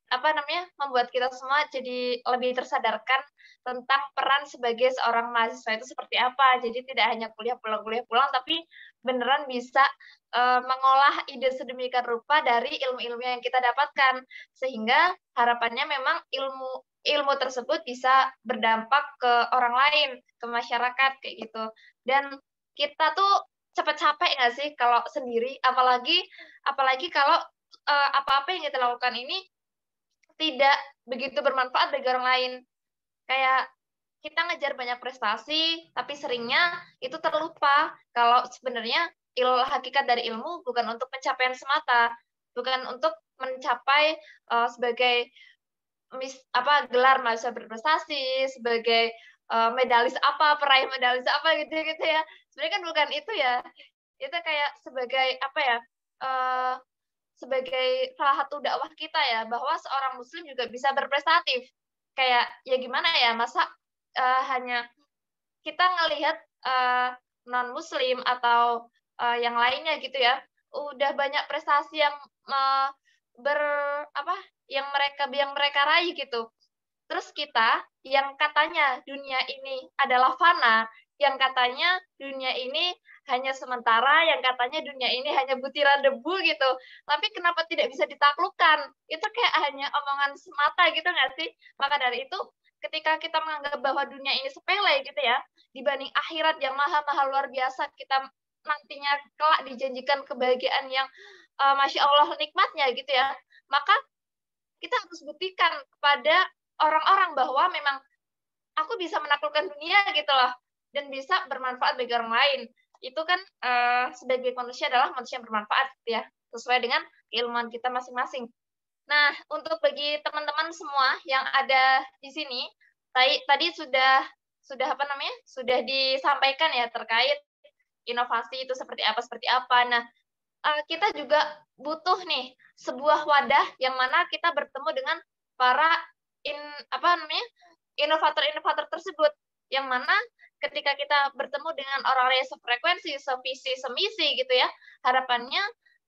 apa namanya membuat kita semua jadi lebih tersadarkan tentang peran sebagai seorang mahasiswa itu seperti apa. Jadi tidak hanya kuliah pulang kuliah pulang, tapi beneran bisa e, mengolah ide sedemikian rupa dari ilmu-ilmu yang kita dapatkan, sehingga harapannya memang ilmu ilmu tersebut bisa berdampak ke orang lain, ke masyarakat kayak gitu. Dan kita tuh cepet capek nggak sih kalau sendiri, apalagi apalagi kalau eh, apa-apa uh, apa -apa yang kita lakukan ini tidak begitu bermanfaat bagi orang lain. Kayak kita ngejar banyak prestasi, tapi seringnya itu terlupa kalau sebenarnya ilmu hakikat dari ilmu bukan untuk pencapaian semata, bukan untuk mencapai uh, sebagai mis, apa gelar mahasiswa berprestasi, sebagai uh, medalis apa, peraih medalis apa gitu-gitu ya. Sebenarnya kan bukan itu ya. Itu kayak sebagai apa ya? Uh, sebagai salah satu dakwah kita ya bahwa seorang muslim juga bisa berprestatif kayak ya gimana ya masa uh, hanya kita ngelihat uh, eh, non muslim atau uh, yang lainnya gitu ya udah banyak prestasi yang uh, ber apa yang mereka yang mereka raih gitu terus kita yang katanya dunia ini adalah fana yang katanya dunia ini hanya sementara yang katanya dunia ini hanya butiran debu gitu tapi kenapa tidak bisa ditaklukkan itu kayak hanya omongan semata gitu nggak sih maka dari itu ketika kita menganggap bahwa dunia ini sepele gitu ya dibanding akhirat yang maha maha luar biasa kita nantinya kelak dijanjikan kebahagiaan yang uh, masya Allah nikmatnya gitu ya maka kita harus buktikan kepada orang-orang bahwa memang aku bisa menaklukkan dunia gitu loh dan bisa bermanfaat bagi orang lain itu kan uh, sebagai manusia adalah manusia yang bermanfaat gitu ya sesuai dengan keilmuan kita masing-masing. Nah, untuk bagi teman-teman semua yang ada di sini, tadi, tadi sudah sudah apa namanya? sudah disampaikan ya terkait inovasi itu seperti apa seperti apa. Nah, eh, kita juga butuh nih sebuah wadah yang mana kita bertemu dengan para in apa namanya? inovator-inovator tersebut yang mana ketika kita bertemu dengan orang-orang yang sefrekuensi, sevisi, semisi gitu ya, harapannya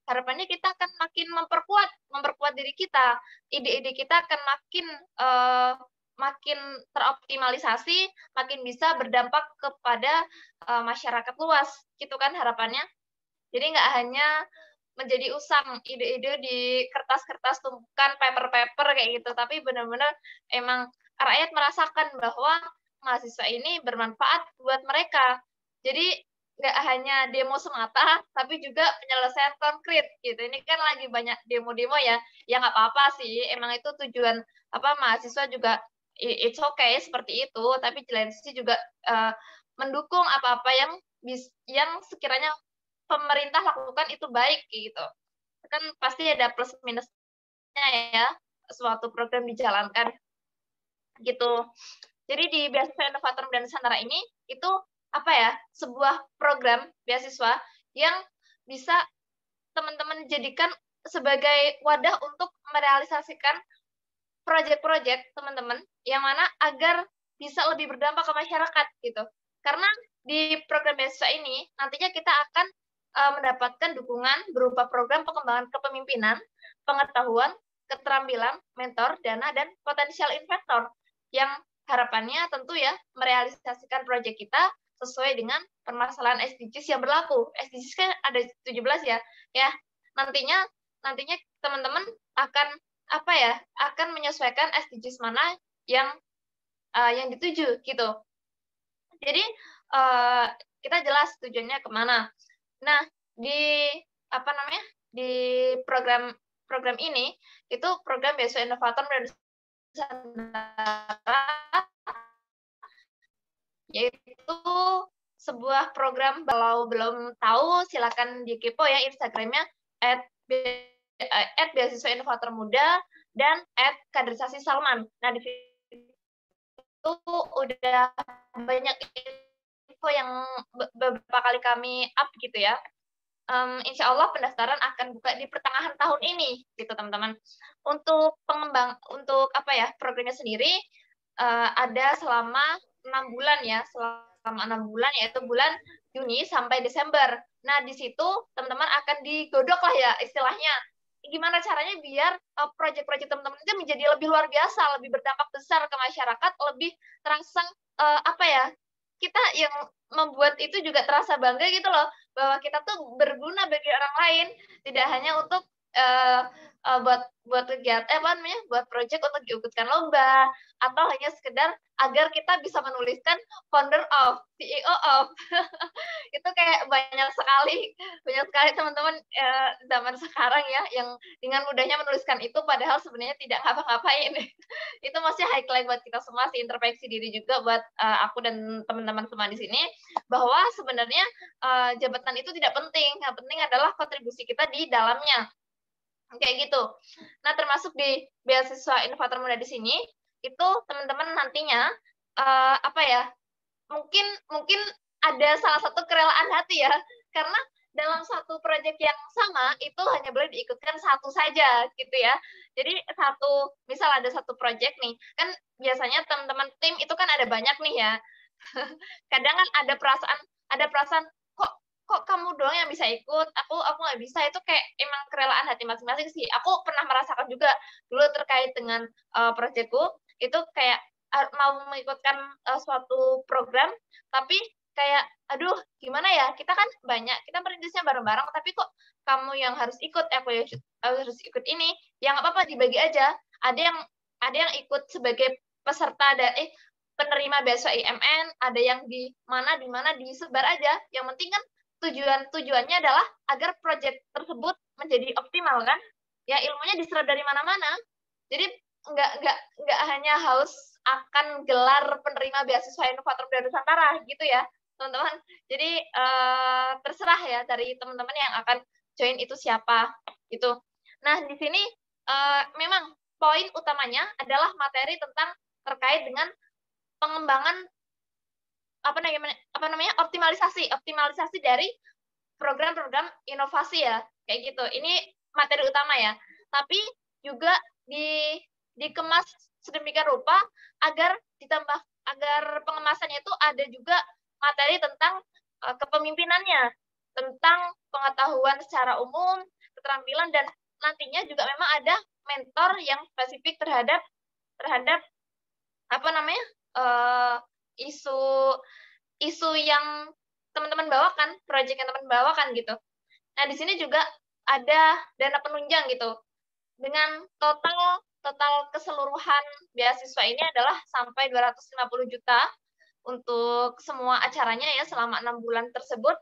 harapannya kita akan makin memperkuat memperkuat diri kita, ide-ide kita akan makin uh, makin teroptimalisasi, makin bisa berdampak kepada uh, masyarakat luas, gitu kan harapannya. Jadi nggak hanya menjadi usang ide-ide di kertas-kertas tumpukan paper-paper kayak gitu, tapi benar-benar emang rakyat merasakan bahwa mahasiswa ini bermanfaat buat mereka. Jadi nggak hanya demo semata, tapi juga penyelesaian konkret gitu. Ini kan lagi banyak demo-demo ya, ya nggak apa-apa sih. Emang itu tujuan apa mahasiswa juga it's okay seperti itu, tapi jelas sih juga uh, mendukung apa-apa yang bis, yang sekiranya pemerintah lakukan itu baik gitu. Kan pasti ada plus minusnya ya suatu program dijalankan gitu. Jadi di beasiswa inovator dan Nusantara ini itu apa ya sebuah program beasiswa yang bisa teman-teman jadikan sebagai wadah untuk merealisasikan proyek-proyek teman-teman yang mana agar bisa lebih berdampak ke masyarakat gitu. Karena di program beasiswa ini nantinya kita akan uh, mendapatkan dukungan berupa program pengembangan kepemimpinan, pengetahuan, keterampilan, mentor, dana dan potensial investor yang harapannya tentu ya merealisasikan proyek kita sesuai dengan permasalahan SDGs yang berlaku. SDGs kan ada 17 ya. Ya, nantinya nantinya teman-teman akan apa ya? akan menyesuaikan SDGs mana yang uh, yang dituju gitu. Jadi uh, kita jelas tujuannya kemana. Nah di apa namanya di program program ini itu program beasiswa inovator yaitu sebuah program kalau belum tahu silakan dikepo ya Instagramnya at, eh, at beasiswa inovator muda dan at kaderisasi Salman. Nah di situ udah banyak info yang beberapa kali kami up gitu ya um, insya Allah pendaftaran akan buka di pertengahan tahun ini gitu teman-teman untuk pengembang untuk apa ya programnya sendiri uh, ada selama enam bulan ya selama enam bulan yaitu bulan Juni sampai Desember nah di situ teman-teman akan digodok lah ya istilahnya gimana caranya biar uh, proyek-proyek teman-teman itu menjadi lebih luar biasa lebih berdampak besar ke masyarakat lebih terangsang uh, apa ya kita yang membuat itu juga terasa bangga gitu loh bahwa kita tuh berguna bagi orang lain, tidak hanya untuk uh, uh, buat buat kegiatan eh apa namanya buat project untuk diikutkan lomba atau hanya sekedar agar kita bisa menuliskan founder of CEO of itu kayak banyak sekali banyak sekali teman-teman eh, zaman sekarang ya yang dengan mudahnya menuliskan itu padahal sebenarnya tidak apa-apa ngapain itu masih highlight buat kita semua si introspeksi diri juga buat uh, aku dan teman-teman semua di sini bahwa sebenarnya uh, jabatan itu tidak penting yang penting adalah kontribusi kita di dalamnya kayak gitu. Nah, termasuk di beasiswa inovator muda di sini, itu teman-teman nantinya uh, apa ya? Mungkin mungkin ada salah satu kerelaan hati ya, karena dalam satu proyek yang sama itu hanya boleh diikutkan satu saja gitu ya. Jadi satu misal ada satu proyek nih, kan biasanya teman-teman tim itu kan ada banyak nih ya. Kadang kan ada perasaan ada perasaan kok kamu doang yang bisa ikut aku aku nggak bisa itu kayak emang kerelaan hati masing-masing sih aku pernah merasakan juga dulu terkait dengan uh, eh, proyekku itu kayak eh, mau mengikutkan uh, suatu program tapi kayak aduh gimana ya kita kan banyak kita merintisnya bareng-bareng tapi kok kamu yang harus ikut aku yang harus ikut ini yang nggak apa-apa dibagi aja ada yang ada yang ikut sebagai peserta dari eh penerima beasiswa IMN, ada yang di mana di mana disebar aja. Yang penting kan tujuan tujuannya adalah agar proyek tersebut menjadi optimal kan ya ilmunya diserap dari mana-mana jadi nggak nggak nggak hanya haus akan gelar penerima beasiswa inovator dari Nusantara gitu ya teman-teman jadi uh, terserah ya dari teman-teman yang akan join itu siapa gitu nah di sini uh, memang poin utamanya adalah materi tentang terkait dengan pengembangan apa namanya apa namanya optimalisasi optimalisasi dari program-program inovasi ya kayak gitu ini materi utama ya tapi juga di dikemas sedemikian rupa agar ditambah agar pengemasannya itu ada juga materi tentang uh, kepemimpinannya tentang pengetahuan secara umum keterampilan dan nantinya juga memang ada mentor yang spesifik terhadap terhadap apa namanya uh, isu isu yang teman-teman bawakan, proyek yang teman-teman bawakan gitu. Nah, di sini juga ada dana penunjang gitu. Dengan total total keseluruhan beasiswa ini adalah sampai 250 juta untuk semua acaranya ya selama enam bulan tersebut.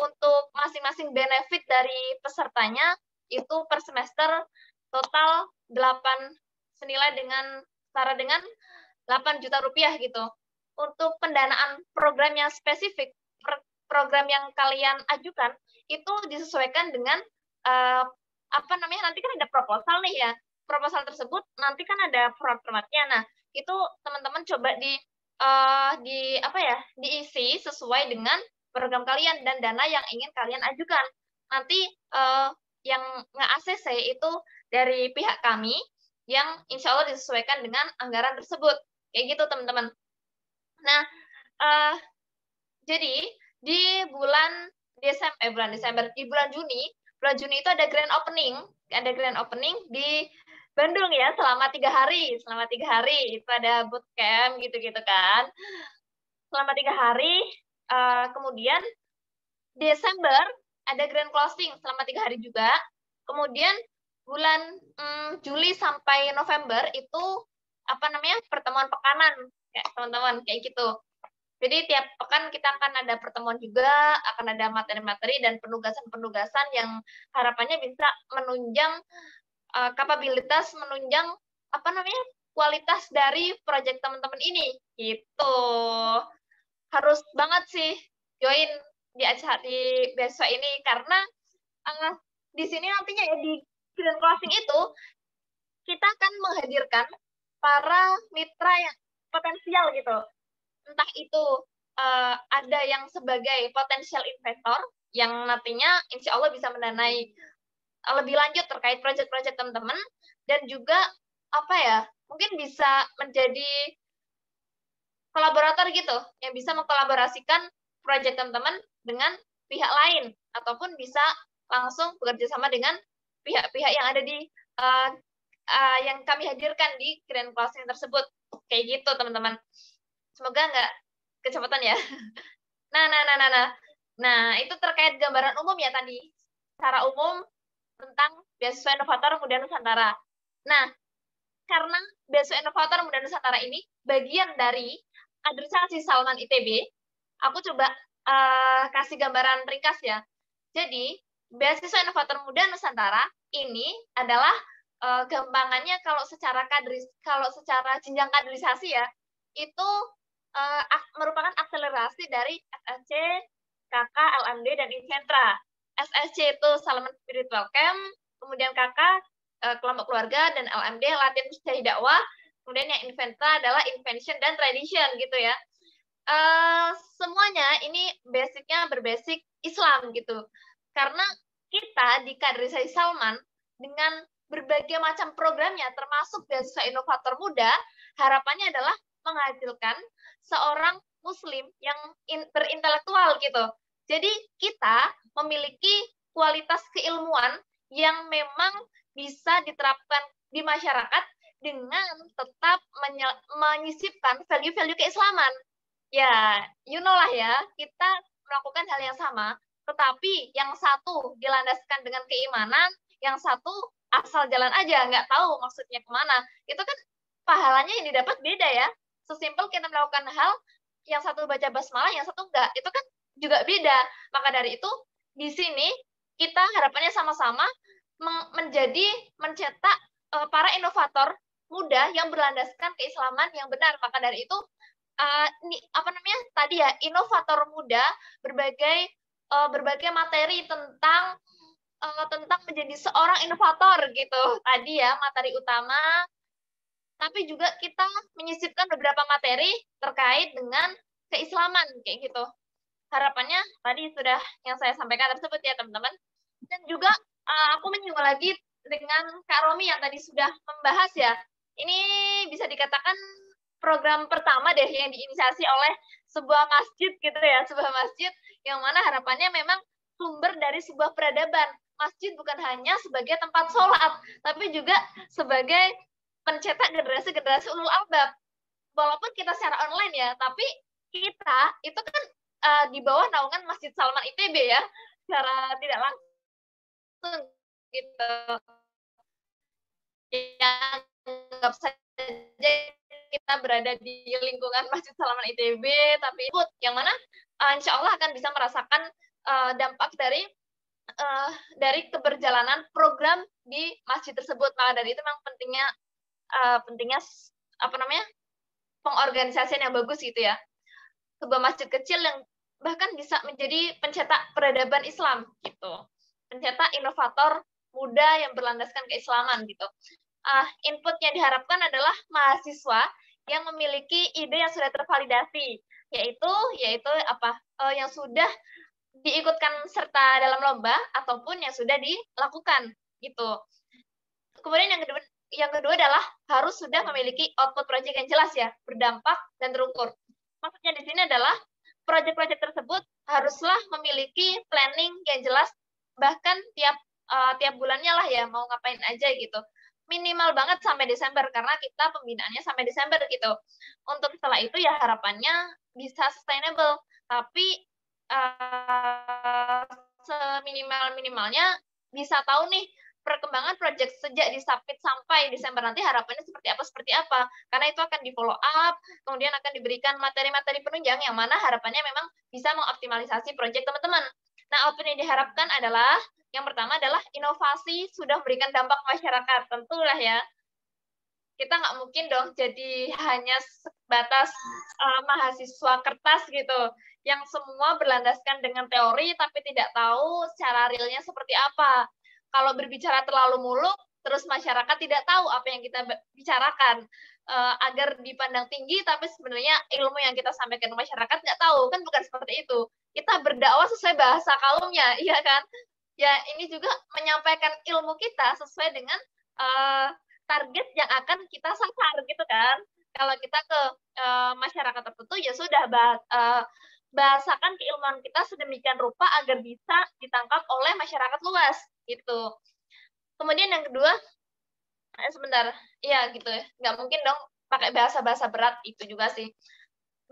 Untuk masing-masing benefit dari pesertanya itu per semester total 8 senilai dengan setara dengan 8 juta rupiah gitu untuk pendanaan program yang spesifik, program yang kalian ajukan itu disesuaikan dengan uh, apa namanya nanti kan ada proposal nih ya. Proposal tersebut nanti kan ada formatnya Nah, itu teman-teman coba di uh, di apa ya, diisi sesuai dengan program kalian dan dana yang ingin kalian ajukan. Nanti uh, yang nge-ACC itu dari pihak kami yang insya Allah disesuaikan dengan anggaran tersebut. Kayak gitu, teman-teman. Nah, uh, jadi di bulan Desember, eh bulan Desember, di bulan Juni, bulan Juni itu ada grand opening, ada grand opening di Bandung ya selama tiga hari, selama tiga hari itu ada bootcamp gitu-gitu kan. Selama tiga hari, uh, kemudian Desember ada grand closing selama tiga hari juga. Kemudian bulan mm, Juli sampai November itu apa namanya pertemuan pekanan ya teman-teman kayak gitu jadi tiap pekan kita akan ada pertemuan juga akan ada materi-materi dan penugasan-penugasan yang harapannya bisa menunjang uh, kapabilitas menunjang apa namanya kualitas dari proyek teman-teman ini gitu harus banget sih join di acara di besok ini karena uh, di sini nantinya ya di grand closing itu kita akan menghadirkan para mitra yang potensial gitu. Entah itu uh, ada yang sebagai potensial investor yang nantinya insya Allah bisa mendanai eh, lebih lanjut terkait proyek-proyek teman-teman dan juga apa ya mungkin bisa menjadi kolaborator gitu yang bisa mengkolaborasikan proyek teman-teman dengan pihak lain ataupun bisa langsung bekerja sama dengan pihak-pihak yang ada di uh, uh, yang kami hadirkan di Grand Closing tersebut kayak gitu teman-teman semoga nggak kecepatan ya nah nah nah nah nah nah itu terkait gambaran umum ya tadi secara umum tentang beasiswa inovator muda nusantara nah karena beasiswa inovator muda nusantara ini bagian dari kaderisasi Salman ITB aku coba uh, kasih gambaran ringkas ya jadi beasiswa inovator muda nusantara ini adalah uh, gampangannya kalau secara kadris kalau secara jenjang kaderisasi ya itu uh, ak merupakan akselerasi dari SSC, KK, LMD dan Incentra. SSC itu Salman Spiritual Camp, kemudian KK uh, eh, kelompok keluarga dan LMD Latin Mustahil Dakwah, kemudian yang Inventra adalah Invention dan Tradition gitu ya. Uh, semuanya ini basicnya berbasic Islam gitu. Karena kita di kaderisasi Salman dengan berbagai macam programnya termasuk beasiswa inovator muda harapannya adalah menghasilkan seorang muslim yang in, berintelektual gitu. Jadi kita memiliki kualitas keilmuan yang memang bisa diterapkan di masyarakat dengan tetap menyisipkan value-value keislaman. Ya, you know lah ya, kita melakukan hal yang sama, tetapi yang satu dilandaskan dengan keimanan, yang satu asal jalan aja nggak tahu maksudnya kemana itu kan pahalanya yang didapat beda ya sesimpel kita melakukan hal yang satu baca basmalah yang satu enggak itu kan juga beda maka dari itu di sini kita harapannya sama-sama menjadi mencetak eh, para inovator muda yang berlandaskan keislaman yang benar maka dari itu uh, apa namanya tadi ya inovator muda berbagai eh, berbagai materi tentang uh, tentang menjadi seorang inovator gitu tadi ya materi utama tapi juga kita menyisipkan beberapa materi terkait dengan keislaman kayak gitu harapannya tadi sudah yang saya sampaikan tersebut ya teman-teman dan juga uh, aku menyinggung lagi dengan Kak Romi yang tadi sudah membahas ya ini bisa dikatakan program pertama deh yang diinisiasi oleh sebuah masjid gitu ya sebuah masjid yang mana harapannya memang sumber dari sebuah peradaban masjid bukan hanya sebagai tempat sholat, tapi juga sebagai pencetak generasi-generasi ulul albab. Walaupun kita secara online ya, tapi kita itu kan uh, di bawah naungan Masjid Salman ITB ya, secara tidak langsung gitu. Yang anggap saja kita berada di lingkungan Masjid Salman ITB, tapi ikut yang mana uh, insya Allah akan bisa merasakan uh, dampak dari uh, dari keberjalanan program di masjid tersebut. Maka dari itu memang pentingnya uh, pentingnya apa namanya pengorganisasian yang bagus gitu ya. Sebuah masjid kecil yang bahkan bisa menjadi pencetak peradaban Islam gitu, pencetak inovator muda yang berlandaskan keislaman gitu. Uh, ah, yang diharapkan adalah mahasiswa yang memiliki ide yang sudah tervalidasi, yaitu yaitu apa uh, yang sudah diikutkan serta dalam lomba ataupun yang sudah dilakukan gitu. Kemudian yang kedua yang kedua adalah harus sudah memiliki output project yang jelas ya, berdampak dan terukur. Maksudnya di sini adalah project-project tersebut haruslah memiliki planning yang jelas bahkan tiap uh, tiap bulannya lah ya mau ngapain aja gitu. Minimal banget sampai Desember karena kita pembinaannya sampai Desember gitu. Untuk setelah itu ya harapannya bisa sustainable, tapi uh, eh, seminimal minimalnya bisa tahu nih perkembangan proyek sejak disubmit sampai Desember nanti harapannya seperti apa seperti apa karena itu akan di follow up kemudian akan diberikan materi-materi penunjang yang mana harapannya memang bisa mengoptimalisasi proyek teman-teman nah output yang diharapkan adalah yang pertama adalah inovasi sudah memberikan dampak masyarakat tentulah ya kita nggak mungkin dong jadi hanya sebatas uh, mahasiswa kertas gitu yang semua berlandaskan dengan teori tapi tidak tahu secara realnya seperti apa. Kalau berbicara terlalu muluk, terus masyarakat tidak tahu apa yang kita bicarakan uh, agar dipandang tinggi tapi sebenarnya ilmu yang kita sampaikan ke masyarakat nggak tahu kan bukan seperti itu kita berdakwah sesuai bahasa kaumnya iya kan ya ini juga menyampaikan ilmu kita sesuai dengan uh, akan kita sasar gitu kan kalau kita ke uh, masyarakat tertentu ya sudah bah, eh, uh, bahasakan keilmuan kita sedemikian rupa agar bisa ditangkap oleh masyarakat luas gitu kemudian yang kedua eh, sebentar ya gitu ya nggak mungkin dong pakai bahasa-bahasa berat itu juga sih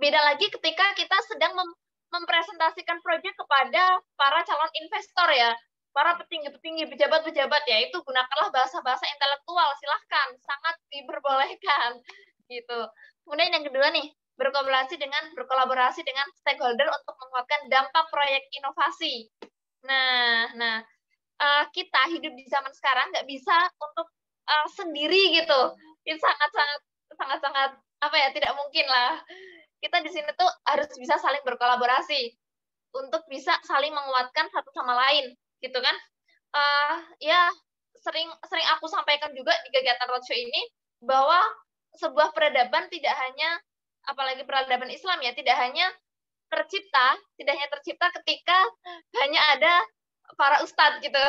beda lagi ketika kita sedang mem mempresentasikan proyek kepada para calon investor ya para petinggi-petinggi pejabat-pejabat ya itu gunakanlah bahasa-bahasa intelektual silahkan sangat diperbolehkan gitu kemudian yang kedua nih berkolaborasi dengan berkolaborasi dengan stakeholder untuk menguatkan dampak proyek inovasi nah nah eh, kita hidup di zaman sekarang nggak bisa untuk eh, sendiri gitu ini sangat sangat sangat sangat apa ya tidak mungkin lah kita di sini tuh harus bisa saling berkolaborasi untuk bisa saling menguatkan satu sama lain gitu kan uh, ya sering sering aku sampaikan juga di kegiatan roadshow ini bahwa sebuah peradaban tidak hanya apalagi peradaban Islam ya tidak hanya tercipta tidak hanya tercipta ketika hanya ada para ustadz gitu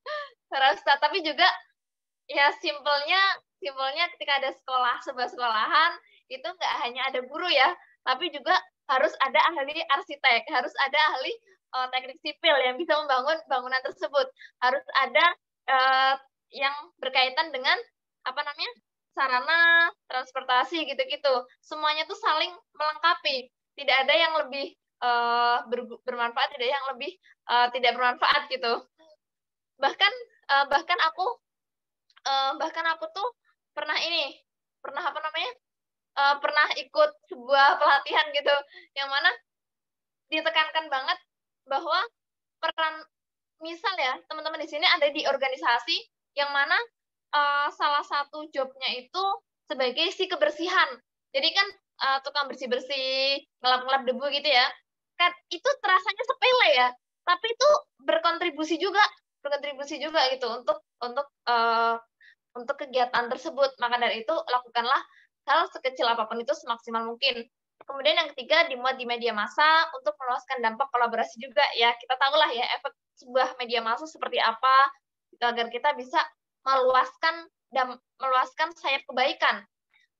para ustadz tapi juga ya simpelnya simpelnya ketika ada sekolah sebuah sekolahan itu nggak hanya ada guru ya tapi juga harus ada ahli arsitek harus ada ahli uh, teknik sipil yang bisa membangun bangunan tersebut. Harus ada uh, yang berkaitan dengan apa namanya sarana transportasi gitu-gitu. Semuanya tuh saling melengkapi. Tidak ada yang lebih uh, eh, ber bermanfaat, tidak yang lebih uh, tidak bermanfaat gitu. Bahkan uh, bahkan aku uh, bahkan aku tuh pernah ini pernah apa namanya uh, pernah ikut sebuah pelatihan gitu yang mana ditekankan banget bahwa peran misal ya teman-teman di sini ada di organisasi yang mana uh, salah satu jobnya itu sebagai si kebersihan. Jadi kan uh, tukang bersih-bersih, ngelap-ngelap debu gitu ya. Kan itu terasanya sepele ya, tapi itu berkontribusi juga, berkontribusi juga gitu untuk untuk uh, untuk kegiatan tersebut. Maka dari itu lakukanlah hal sekecil apapun itu semaksimal mungkin. Kemudian yang ketiga dimuat di media massa untuk meluaskan dampak kolaborasi juga ya. Kita tahulah ya efek sebuah media massa seperti apa gitu, agar kita bisa meluaskan dan meluaskan sayap kebaikan.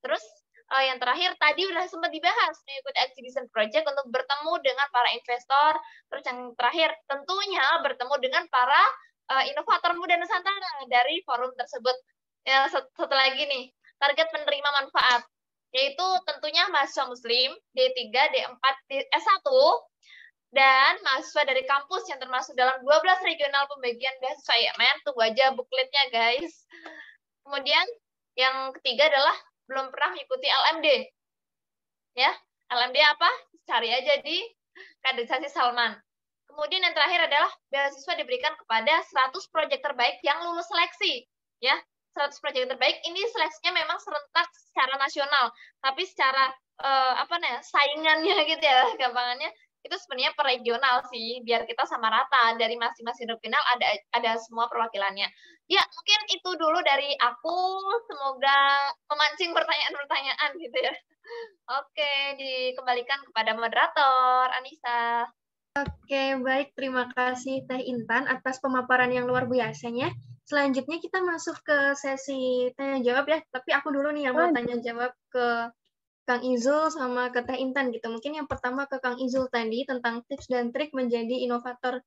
Terus uh, yang terakhir tadi udah sempat dibahas mengikuti exhibition project untuk bertemu dengan para investor terus yang terakhir tentunya bertemu dengan para uh, inovator muda nusantara dari forum tersebut ya satu, satu lagi nih target penerima manfaat yaitu tentunya mahasiswa muslim D3, D4, S1 dan mahasiswa dari kampus yang termasuk dalam 12 regional pembagian beasiswa IMN. Tunggu aja bukletnya, guys. Kemudian yang ketiga adalah belum pernah mengikuti LMD. Ya, LMD apa? Cari aja di kaderisasi Salman. Kemudian yang terakhir adalah beasiswa diberikan kepada 100 proyek terbaik yang lulus seleksi. Ya, 100 proyek terbaik ini seleksinya memang serentak secara nasional, tapi secara uh, apa nih saingannya gitu ya gampangannya itu sebenarnya per regional sih biar kita sama rata dari masing-masing final ada ada semua perwakilannya ya mungkin itu dulu dari aku semoga memancing pertanyaan-pertanyaan gitu ya oke dikembalikan kepada moderator Anissa oke baik terima kasih Teh Intan atas pemaparan yang luar biasanya selanjutnya kita masuk ke sesi tanya jawab ya. Tapi aku dulu nih yang mau tanya jawab ke Kang Izul sama ke Teh Intan gitu. Mungkin yang pertama ke Kang Izul tadi tentang tips dan trik menjadi inovator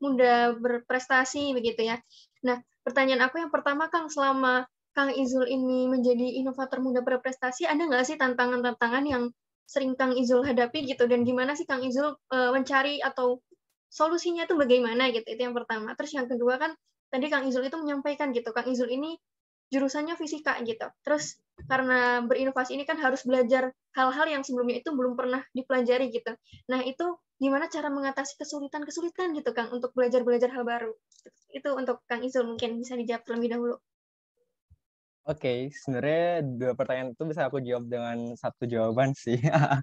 muda berprestasi begitu ya. Nah, pertanyaan aku yang pertama Kang selama Kang Izul ini menjadi inovator muda berprestasi ada nggak sih tantangan-tantangan yang sering Kang Izul hadapi gitu dan gimana sih Kang Izul e, mencari atau solusinya itu bagaimana gitu itu yang pertama terus yang kedua kan tadi Kang Izul itu menyampaikan gitu, Kang Izul ini jurusannya fisika gitu. Terus karena berinovasi ini kan harus belajar hal-hal yang sebelumnya itu belum pernah dipelajari gitu. Nah itu gimana cara mengatasi kesulitan-kesulitan gitu Kang untuk belajar-belajar hal baru. Itu untuk Kang Izul mungkin bisa dijawab terlebih dahulu. Oke, okay, sebenarnya dua pertanyaan itu bisa aku jawab dengan satu jawaban sih.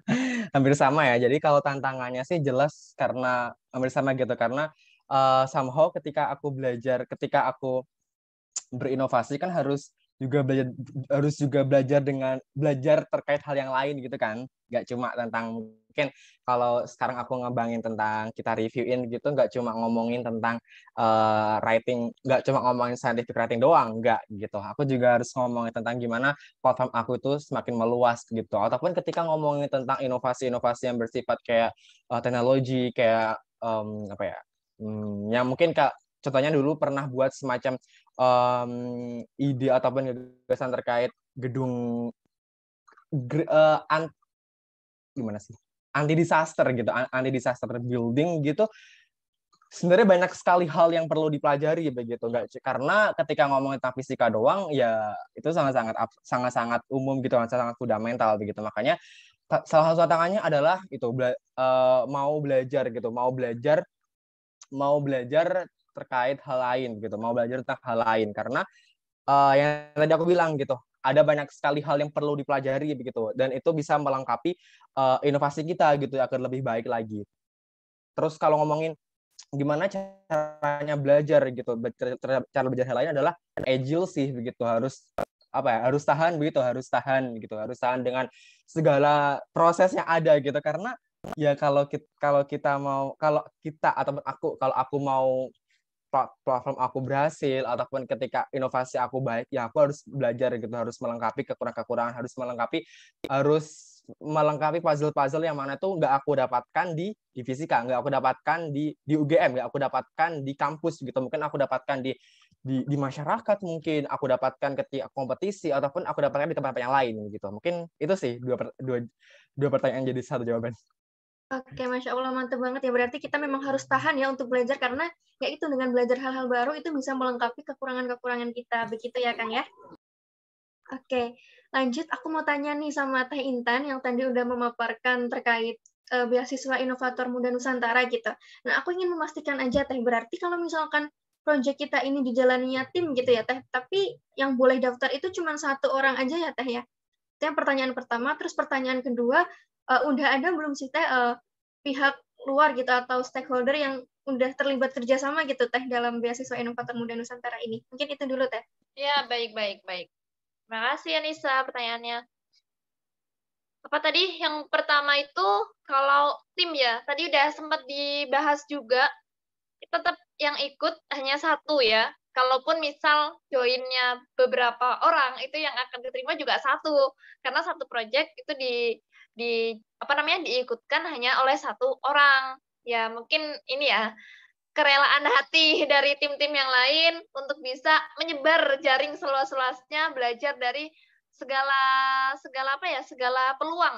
hampir sama ya. Jadi kalau tantangannya sih jelas karena hampir sama gitu karena uh, somehow ketika aku belajar ketika aku berinovasi kan harus juga belajar harus juga belajar dengan belajar terkait hal yang lain gitu kan nggak cuma tentang mungkin kalau sekarang aku ngebangin tentang kita reviewin gitu nggak cuma ngomongin tentang uh, writing nggak cuma ngomongin scientific writing doang nggak gitu aku juga harus ngomongin tentang gimana platform aku itu semakin meluas gitu ataupun ketika ngomongin tentang inovasi-inovasi yang bersifat kayak uh, teknologi kayak um, apa ya Hmm, yang mungkin Kak, contohnya dulu pernah buat semacam um, ide ataupun gagasan terkait gedung uh, gimana sih? anti disaster gitu, anti disaster building gitu. Sebenarnya banyak sekali hal yang perlu dipelajari begitu, enggak karena ketika ngomong tentang fisika doang ya itu sangat-sangat sangat-sangat umum gitu, sangat-sangat fundamental begitu. Makanya salah satu tangannya adalah itu bela, uh, mau belajar gitu, mau belajar mau belajar terkait hal lain gitu, mau belajar tentang hal lain karena uh, yang tadi aku bilang gitu, ada banyak sekali hal yang perlu dipelajari begitu dan itu bisa melengkapi uh, inovasi kita gitu agar lebih baik lagi. Terus kalau ngomongin gimana caranya belajar gitu, cara belajar hal lain adalah agile sih begitu harus apa ya harus tahan begitu harus tahan gitu harus tahan dengan segala proses yang ada gitu karena ya kalau kita kalau kita mau kalau kita ataupun aku kalau aku mau platform aku berhasil ataupun ketika inovasi aku baik ya aku harus belajar gitu harus melengkapi kekurangan-kekurangan harus melengkapi harus melengkapi puzzle-puzzle yang mana itu nggak aku dapatkan di di fisika nggak aku dapatkan di di UGM nggak aku dapatkan di kampus gitu mungkin aku dapatkan di di, di masyarakat mungkin aku dapatkan ketika kompetisi ataupun aku dapatkan di tempat-tempat yang lain gitu mungkin itu sih dua dua dua pertanyaan jadi satu jawaban Oke, masya Allah mantep banget ya. Berarti kita memang harus tahan ya untuk belajar karena ya itu dengan belajar hal-hal baru itu bisa melengkapi kekurangan-kekurangan kita, begitu ya Kang ya? Oke, lanjut aku mau tanya nih sama Teh Intan yang tadi udah memaparkan terkait uh, beasiswa inovator muda Nusantara gitu. Nah, aku ingin memastikan aja Teh, berarti kalau misalkan proyek kita ini dijalaninya tim gitu ya Teh, tapi yang boleh daftar itu cuma satu orang aja ya Teh ya? Itu yang pertanyaan pertama. Terus pertanyaan kedua, uh, udah ada belum sih teh uh, pihak luar gitu atau stakeholder yang udah terlibat kerjasama gitu teh dalam beasiswa inovator muda Nusantara ini mungkin itu dulu teh ya baik baik baik terima kasih Anissa pertanyaannya apa tadi yang pertama itu kalau tim ya tadi udah sempat dibahas juga tetap yang ikut hanya satu ya kalaupun misal joinnya beberapa orang itu yang akan diterima juga satu karena satu project itu di di apa namanya diikutkan hanya oleh satu orang. Ya mungkin ini ya kerelaan hati dari tim-tim yang lain untuk bisa menyebar jaring seluas-luasnya belajar dari segala segala apa ya segala peluang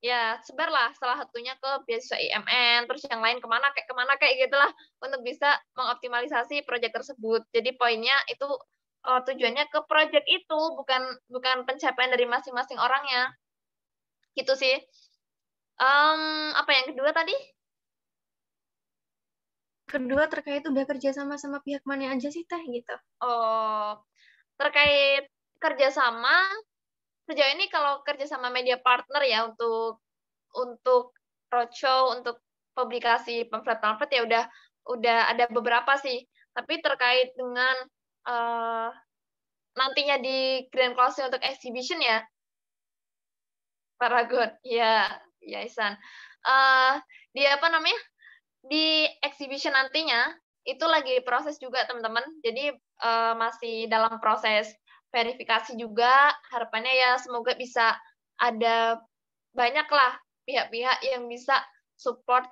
ya sebarlah salah satunya ke beasiswa IMN terus yang lain kemana kayak kemana kayak gitulah untuk bisa mengoptimalisasi proyek tersebut jadi poinnya itu oh, tujuannya ke proyek itu bukan bukan pencapaian dari masing-masing orangnya gitu sih um, apa yang kedua tadi kedua terkait udah kerja sama sama pihak mana aja sih teh gitu oh terkait kerjasama sejauh ini kalau kerja sama media partner ya untuk untuk roadshow untuk publikasi pamflet pamflet ya udah udah ada beberapa sih tapi terkait dengan uh, nantinya di grand closing untuk exhibition ya Paragon. Iya, ya Isan. Uh, eh, di apa namanya? Di exhibition nantinya itu lagi proses juga teman-teman. Jadi uh, masih dalam proses verifikasi juga. Harapannya ya semoga bisa ada banyaklah pihak-pihak yang bisa support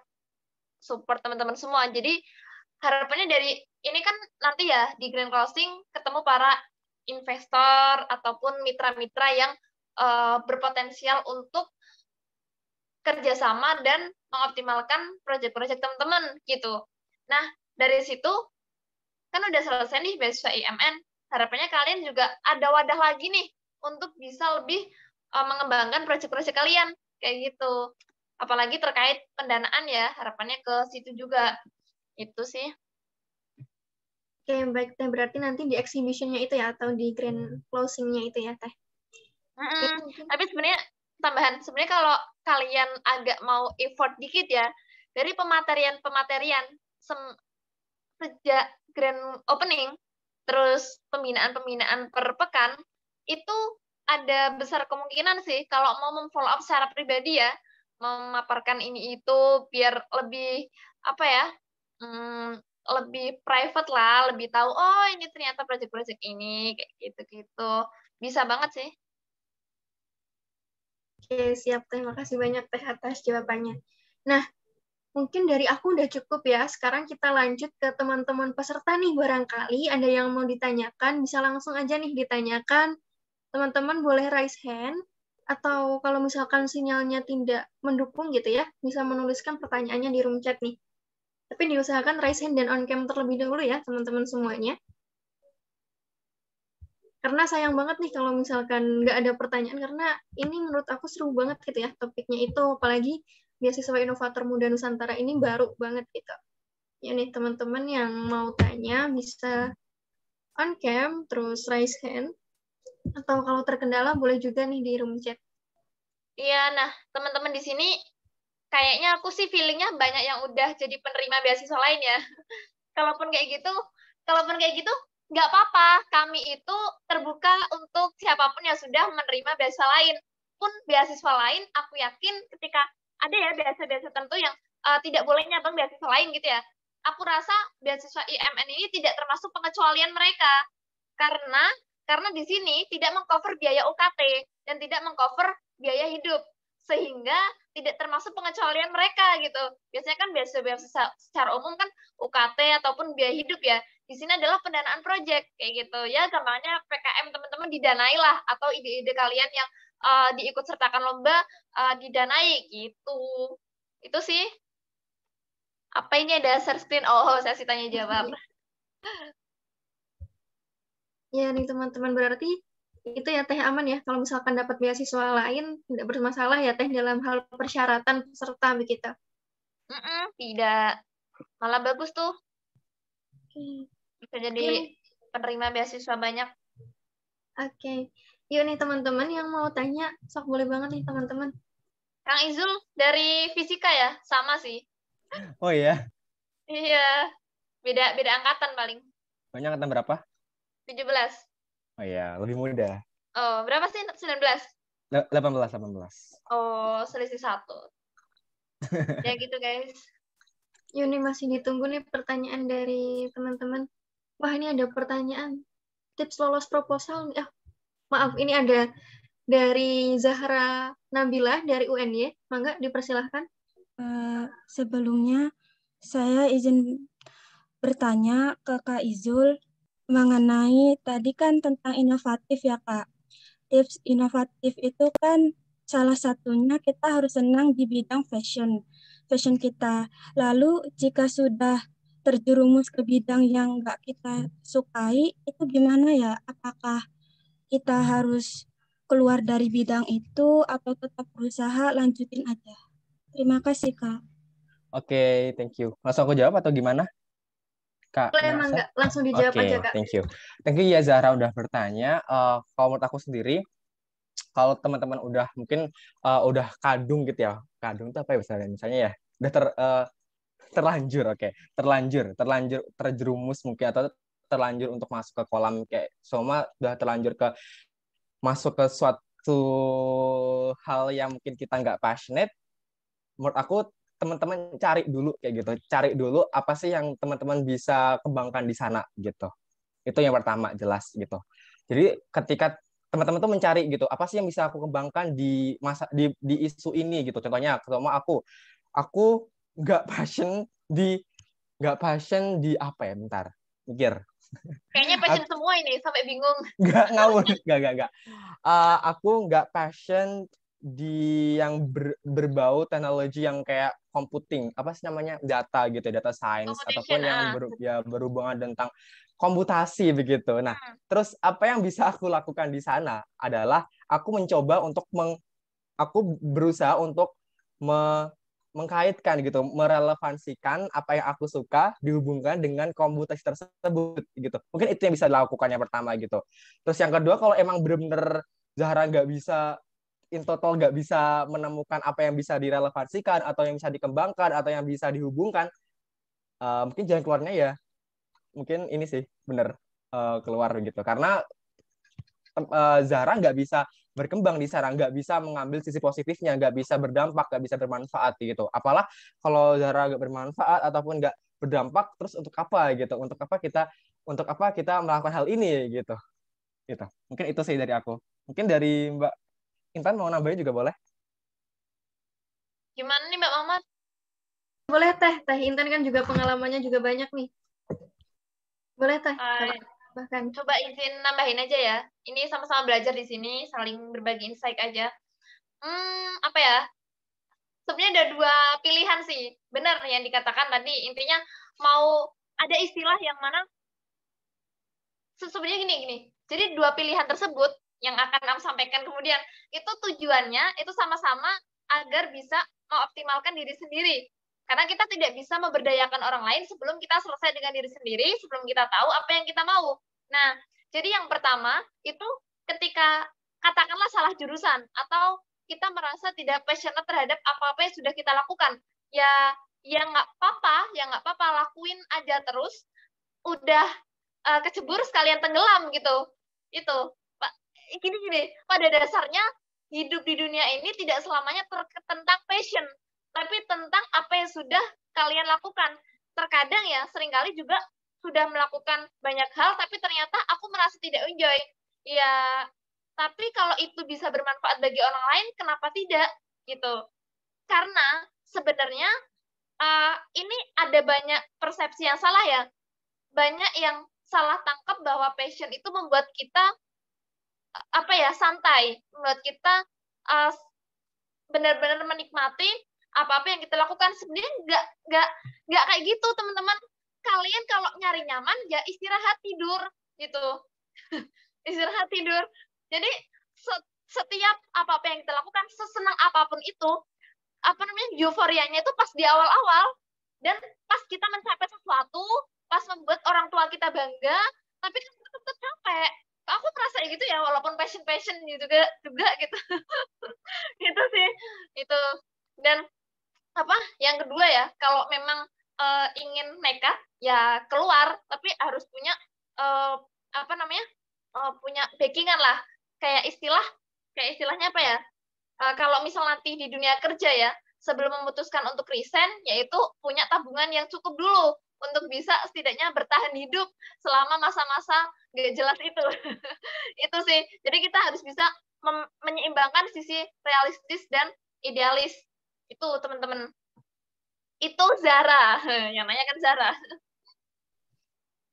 support teman-teman semua. Jadi harapannya dari ini kan nanti ya di grand closing ketemu para investor ataupun mitra-mitra yang uh, berpotensial untuk kerjasama dan mengoptimalkan proyek-proyek teman-teman gitu. Nah, dari situ kan udah selesai nih beasiswa IMN, harapannya kalian juga ada wadah lagi nih untuk bisa lebih uh, mengembangkan proyek-proyek kalian kayak gitu. Apalagi terkait pendanaan ya, harapannya ke situ juga. Itu sih. Oke, baik Teh. Berarti nanti di exhibition-nya itu ya atau di grand closing-nya itu ya Teh mm hmm Tapi sebenarnya tambahan sebenarnya kalau kalian agak mau effort dikit ya dari pematerian-pematerian sejak grand opening terus pembinaan-pembinaan per pekan itu ada besar kemungkinan sih kalau mau memfollow up secara pribadi ya memaparkan ini itu biar lebih apa ya hmm, lebih private lah lebih tahu oh ini ternyata proyek-proyek ini kayak gitu-gitu bisa banget sih Oke, siap. Terima kasih banyak Teh atas jawabannya. Nah, mungkin dari aku udah cukup ya. Sekarang kita lanjut ke teman-teman peserta nih barangkali ada yang mau ditanyakan, bisa langsung aja nih ditanyakan. Teman-teman boleh raise hand atau kalau misalkan sinyalnya tidak mendukung gitu ya, bisa menuliskan pertanyaannya di room chat nih. Tapi diusahakan raise hand dan on cam terlebih dahulu ya, teman-teman semuanya karena sayang banget nih kalau misalkan nggak ada pertanyaan karena ini menurut aku seru banget gitu ya topiknya itu apalagi beasiswa inovator muda Nusantara ini baru banget gitu. Ya nih teman-teman yang mau tanya bisa on cam terus raise hand atau kalau terkendala boleh juga nih di room chat. Iya, nah teman-teman di sini kayaknya aku sih feelingnya banyak yang udah jadi penerima beasiswa lain ya. kalaupun kayak gitu, kalaupun kayak gitu nggak apa-apa, kami itu terbuka untuk siapapun yang sudah menerima beasiswa lain. Pun beasiswa lain, aku yakin ketika ada ya beasiswa-beasiswa tertentu yang uh, tidak boleh nyabang beasiswa lain gitu ya. Aku rasa beasiswa IMN ini tidak termasuk pengecualian mereka. Karena karena di sini tidak mengcover biaya UKT dan tidak mengcover biaya hidup sehingga tidak termasuk pengecualian mereka gitu. Biasanya kan beasiswa-beasiswa secara umum kan UKT ataupun biaya hidup ya di sini adalah pendanaan proyek kayak gitu ya gampangnya PKM teman-teman didanailah atau ide-ide kalian yang uh, diikut sertakan lomba uh, didanai gitu itu sih apa ini ada share screen oh saya sih tanya jawab ya nih teman-teman berarti itu ya teh aman ya kalau misalkan dapat beasiswa lain tidak bermasalah ya teh dalam hal persyaratan peserta begitu mm -mm, tidak malah bagus tuh bisa jadi okay. penerima beasiswa banyak. Oke. Okay. Yuk nih teman-teman yang mau tanya, sok boleh banget nih teman-teman. Kang Izul dari fisika ya, sama sih. Oh iya. iya. Beda beda angkatan paling. Banyak angkatan berapa? 17. Oh iya, lebih muda. Oh, berapa sih 19? 18, 18. Oh, selisih satu. ya gitu guys. Yuni masih ditunggu nih pertanyaan dari teman-teman wah ini ada pertanyaan tips lolos proposal Oh, maaf ini ada dari Zahra Nabila dari UNY mangga dipersilahkan uh, sebelumnya saya izin bertanya ke Kak Izul mengenai tadi kan tentang inovatif ya Kak tips inovatif itu kan salah satunya kita harus senang di bidang fashion fashion kita lalu jika sudah terjerumus ke bidang yang nggak kita sukai itu gimana ya apakah kita harus keluar dari bidang itu atau tetap berusaha lanjutin aja terima kasih kak oke okay, thank you langsung aku jawab atau gimana Kak, boleh emang gak. langsung dijawab okay, aja kak. Thank you, thank you ya Zahra udah bertanya. Uh, kalau menurut aku sendiri, kalau teman-teman udah mungkin uh, udah kadung gitu ya kadung itu apa ya misalnya misalnya ya udah ter uh, terlanjur oke okay. terlanjur terlanjur terjerumus mungkin atau terlanjur untuk masuk ke kolam kayak Soma udah terlanjur ke masuk ke suatu hal yang mungkin kita nggak passionate menurut aku teman-teman cari dulu kayak gitu cari dulu apa sih yang teman-teman bisa kembangkan di sana gitu itu yang pertama jelas gitu jadi ketika teman-teman tuh mencari gitu apa sih yang bisa aku kembangkan di masa di, di isu ini gitu contohnya ketemu aku aku nggak passion di nggak passion di apa ya bentar mikir kayaknya passion aku, semua ini sampai bingung nggak ngawur nggak nggak nggak uh, aku nggak passion di yang ber, berbau teknologi yang kayak computing apa sih namanya data gitu data science ataupun yang ah. ber, ya berhubungan tentang komputasi begitu nah hmm. terus apa yang bisa aku lakukan di sana adalah aku mencoba untuk meng aku berusaha untuk me, mengkaitkan gitu, merelevansikan apa yang aku suka dihubungkan dengan komputasi tersebut gitu. Mungkin itu yang bisa dilakukannya pertama gitu. Terus yang kedua kalau emang benar-benar Zahra nggak bisa in total nggak bisa menemukan apa yang bisa direlevansikan atau yang bisa dikembangkan atau yang bisa dihubungkan, uh, mungkin jalan keluarnya ya mungkin ini sih benar uh, eh, keluar gitu. Karena Eh, Zara nggak bisa berkembang di sana, nggak bisa mengambil sisi positifnya, nggak bisa berdampak, nggak bisa bermanfaat gitu. Apalah kalau Zara nggak bermanfaat ataupun nggak berdampak, terus untuk apa gitu? Untuk apa kita untuk apa kita melakukan hal ini gitu? Gitu. Mungkin itu sih dari aku. Mungkin dari Mbak Intan mau nambahin juga boleh. Gimana nih Mbak Mamat? Boleh Teh, Teh Intan kan juga pengalamannya juga banyak nih. Boleh Teh. Uh, bahkan. Coba izin nambahin aja ya. Ini sama-sama belajar di sini, saling berbagi insight aja. Hmm, apa ya? Sebenarnya ada dua pilihan sih. Benar yang dikatakan tadi. Intinya mau ada istilah yang mana sebenarnya gini gini. Jadi dua pilihan tersebut yang akan aku sampaikan kemudian itu tujuannya itu sama-sama agar bisa mengoptimalkan diri sendiri. Karena kita tidak bisa memberdayakan orang lain sebelum kita selesai dengan diri sendiri, sebelum kita tahu apa yang kita mau. Nah, jadi yang pertama itu ketika katakanlah salah jurusan atau kita merasa tidak passionate terhadap apa-apa yang sudah kita lakukan. Ya, ya nggak apa-apa, ya nggak apa-apa lakuin aja terus. Udah uh, kecebur sekalian tenggelam gitu. Itu. Pak, Gini-gini, pada dasarnya hidup di dunia ini tidak selamanya ter tentang passion, tapi tentang apa yang sudah kalian lakukan. Terkadang ya, seringkali juga sudah melakukan banyak hal tapi ternyata aku merasa tidak enjoy ya tapi kalau itu bisa bermanfaat bagi orang lain kenapa tidak gitu karena sebenarnya uh, ini ada banyak persepsi yang salah ya banyak yang salah tangkap bahwa passion itu membuat kita apa ya santai membuat kita uh, benar-benar menikmati apa-apa yang kita lakukan sebenarnya nggak nggak nggak kayak gitu teman-teman kalian kalau nyari nyaman ya istirahat tidur gitu. istirahat tidur. Jadi setiap apa apa yang kita lakukan sesenang apapun itu apa namanya euforianya itu pas di awal-awal dan pas kita mencapai sesuatu pas membuat orang tua kita bangga tapi kan tetap, tetap capek aku merasa gitu ya walaupun passion passion gitu juga juga gitu itu sih itu dan apa yang kedua ya kalau memang uh, ingin nekat ya keluar tapi harus punya uh, apa namanya uh, punya backingan lah kayak istilah kayak istilahnya apa ya uh, kalau misal nanti di dunia kerja ya sebelum memutuskan untuk resign yaitu punya tabungan yang cukup dulu untuk bisa setidaknya bertahan hidup selama masa-masa gak jelas itu itu sih jadi kita harus bisa menyeimbangkan sisi realistis dan idealis itu teman-teman itu Zara yang nanya kan Zara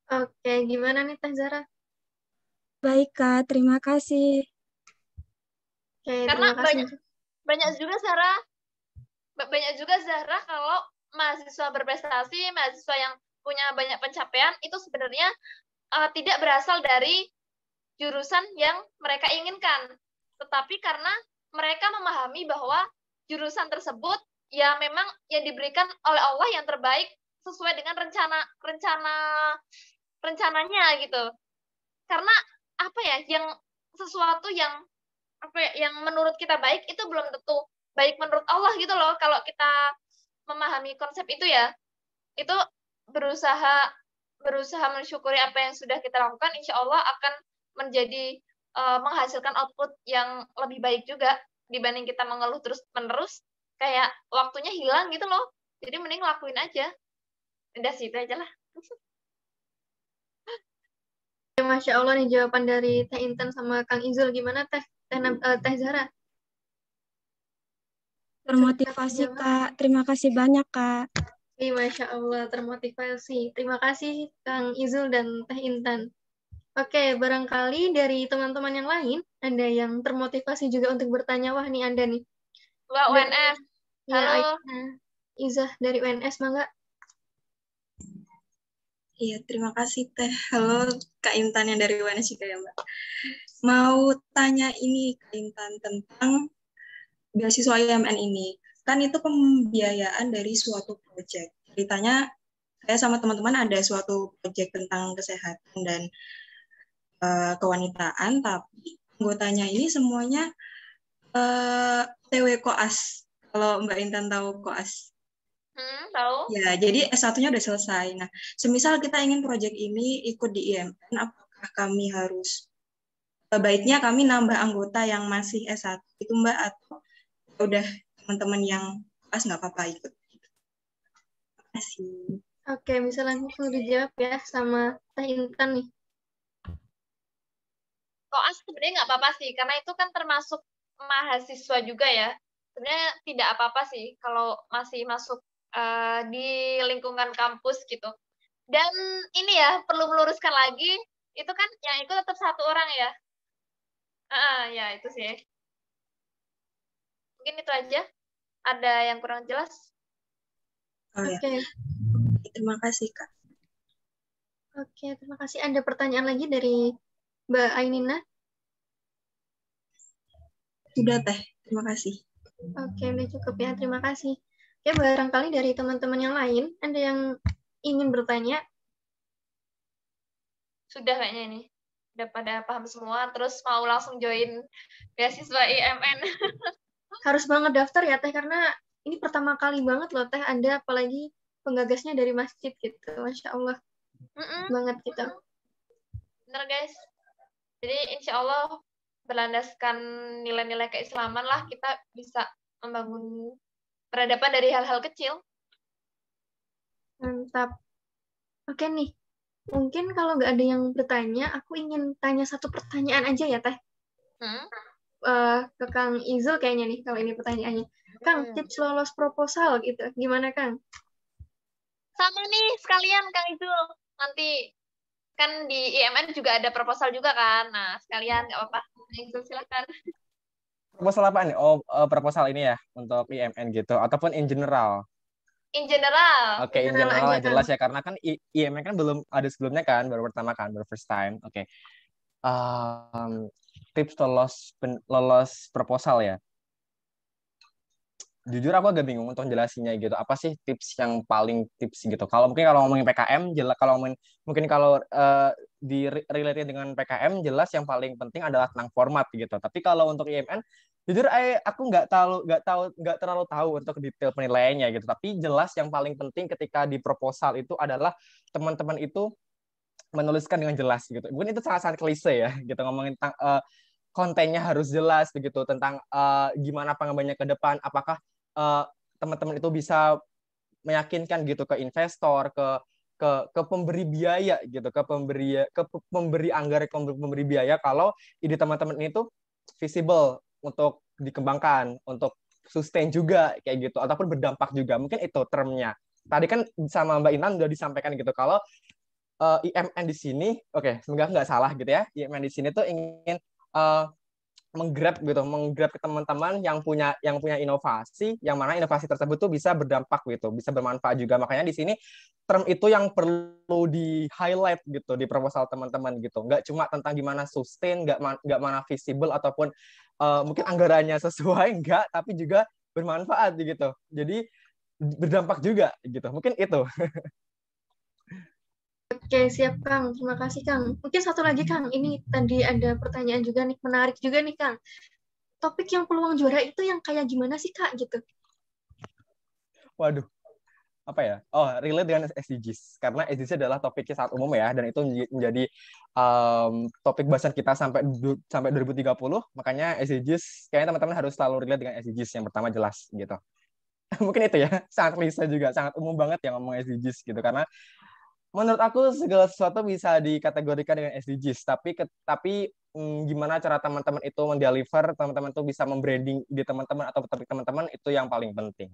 Oke, gimana nih Teh Zara? Baik Kak, terima kasih. Oke, Karena kasih. banyak banyak juga Zara banyak juga Zahra kalau mahasiswa berprestasi, mahasiswa yang punya banyak pencapaian itu sebenarnya uh, tidak berasal dari jurusan yang mereka inginkan, tetapi karena mereka memahami bahwa jurusan tersebut ya memang yang diberikan oleh Allah yang terbaik sesuai dengan rencana rencana rencananya gitu karena apa ya yang sesuatu yang apa ya, yang menurut kita baik itu belum tentu baik menurut Allah gitu loh kalau kita memahami konsep itu ya itu berusaha berusaha mensyukuri apa yang sudah kita lakukan insya Allah akan menjadi uh, menghasilkan output yang lebih baik juga dibanding kita mengeluh terus menerus kayak waktunya hilang gitu loh jadi mending lakuin aja udah sih itu aja lah Ya, Masya Allah nih jawaban dari Teh Intan sama Kang Izul. Gimana Teh, Teh, uh, teh Zara? Termotivasi Kak. Terima kasih banyak Kak. Iya, Masya Allah, termotivasi. Terima kasih Kang Izul dan Teh Intan. Oke, barangkali dari teman-teman yang lain, ada yang termotivasi juga untuk bertanya, wah nih Anda nih. Mbak UNS. Iya, Halo. Ya, Izah dari UNS, mangga. Iya, terima kasih Teh. Halo Kak Intan yang dari Wanasika ya Mbak. Mau tanya ini Kak Intan tentang beasiswa IMN ini. Kan itu pembiayaan dari suatu proyek. Ceritanya saya sama teman-teman ada suatu proyek tentang kesehatan dan uh, kewanitaan, tapi anggotanya ini semuanya uh, eh, TW Koas. Kalau Mbak Intan tahu Koas. Hmm, tahu. Ya, jadi S1-nya udah selesai. Nah, semisal kita ingin proyek ini ikut di IMN, apakah kami harus eh, baiknya kami nambah anggota yang masih S1 itu Mbak atau udah teman-teman yang pas nggak apa-apa ikut. Kasih. Oke, misalnya langsung dijawab ya sama Teh Intan nih. Koas sebenarnya nggak apa-apa sih, karena itu kan termasuk mahasiswa juga ya. Sebenarnya tidak apa-apa sih kalau masih masuk uh, di lingkungan kampus gitu. Dan ini ya perlu meluruskan lagi, itu kan yang ikut tetap satu orang ya. ah ya itu sih. Mungkin itu aja. Ada yang kurang jelas? Oh, ya. Oke. Okay. Terima kasih kak. Oke, terima kasih. Ada pertanyaan lagi dari Mbak Ainina? Sudah teh. Terima kasih. Oke, okay, udah cukup ya. Terima kasih. Ya barangkali dari teman-teman yang lain ada yang ingin bertanya. Sudah kayaknya ini. Udah pada paham semua, terus mau langsung join beasiswa IMN. Harus banget daftar ya Teh, karena ini pertama kali banget loh Teh, anda apalagi penggagasnya dari masjid gitu. Masya Allah. Mm -mm. Banget gitu. Bener guys. Jadi insya Allah berlandaskan nilai-nilai keislaman lah kita bisa membangun peradaban dari hal-hal kecil. Mantap. Oke nih, mungkin kalau nggak ada yang bertanya, aku ingin tanya satu pertanyaan aja ya Teh. Hmm? Uh, ke Kang Izul kayaknya nih kalau ini pertanyaannya. Kang, hmm. tips lolos proposal gitu, gimana Kang? Sama nih sekalian Kang Izul. Nanti kan di IMN juga ada proposal juga kan. Nah, sekalian nggak apa-apa. Kang Izul silakan proposal apa nih? Oh, eh, proposal ini ya untuk IMN gitu ataupun in general? In general. Oke, okay, in general, general jelas ya karena kan IMN kan belum ada sebelumnya kan, baru pertama kan, baru first time. Oke. Okay. Um, tips lolos lolos proposal ya jujur aku agak bingung untuk jelasinnya gitu apa sih tips yang paling tips gitu kalau mungkin kalau ngomongin PKM jelas kalau ngomongin, mungkin kalau uh, di relate dengan PKM jelas yang paling penting adalah tentang format gitu tapi kalau untuk IMN jujur I, aku nggak tahu nggak tahu nggak terlalu tahu untuk detail penilaiannya gitu tapi jelas yang paling penting ketika di proposal itu adalah teman-teman itu menuliskan dengan jelas gitu mungkin itu sangat-sangat klise ya gitu ngomongin tentang uh, eh, kontennya harus jelas begitu tentang uh, gimana pengembangannya ke depan apakah teman eh, teman-teman itu bisa meyakinkan gitu ke investor, ke ke ke pemberi biaya gitu, ke pemberi ke pemberi anggaran ke pemberi biaya kalau ide teman-teman itu visible untuk dikembangkan, untuk sustain juga kayak gitu ataupun berdampak juga. Mungkin itu termnya. Tadi kan sama Mbak Inan sudah disampaikan gitu kalau uh, eh, IMN di sini, oke, okay, semoga nggak salah gitu ya. IMN di sini tuh ingin uh, menggrab gitu, menggrab ke teman-teman yang punya yang punya inovasi, yang mana inovasi tersebut tuh bisa berdampak gitu, bisa bermanfaat juga. Makanya di sini term itu yang perlu di highlight gitu di proposal teman-teman gitu. Nggak cuma tentang gimana sustain, nggak nggak mana visible ataupun uh, mungkin anggarannya sesuai enggak, tapi juga bermanfaat gitu. Jadi berdampak juga gitu. Mungkin itu. Oke, siap Kang. Terima kasih Kang. Mungkin satu lagi Kang, ini tadi ada pertanyaan juga nih, menarik juga nih Kang. Topik yang peluang juara itu yang kayak gimana sih Kak gitu? Waduh, apa ya? Oh, relate dengan SDGs. Karena SDGs adalah topiknya saat umum ya, dan itu menjadi um, topik bahasan kita sampai sampai 2030. Makanya SDGs, kayaknya teman-teman harus selalu relate dengan SDGs yang pertama jelas gitu. Mungkin itu ya, sangat lisa juga, sangat umum banget yang ngomong SDGs gitu. Karena menurut aku segala sesuatu bisa dikategorikan dengan SDGs tapi ke, tapi hmm, gimana cara teman-teman itu mendeliver teman-teman itu bisa membranding di teman-teman atau topik teman-teman itu yang paling penting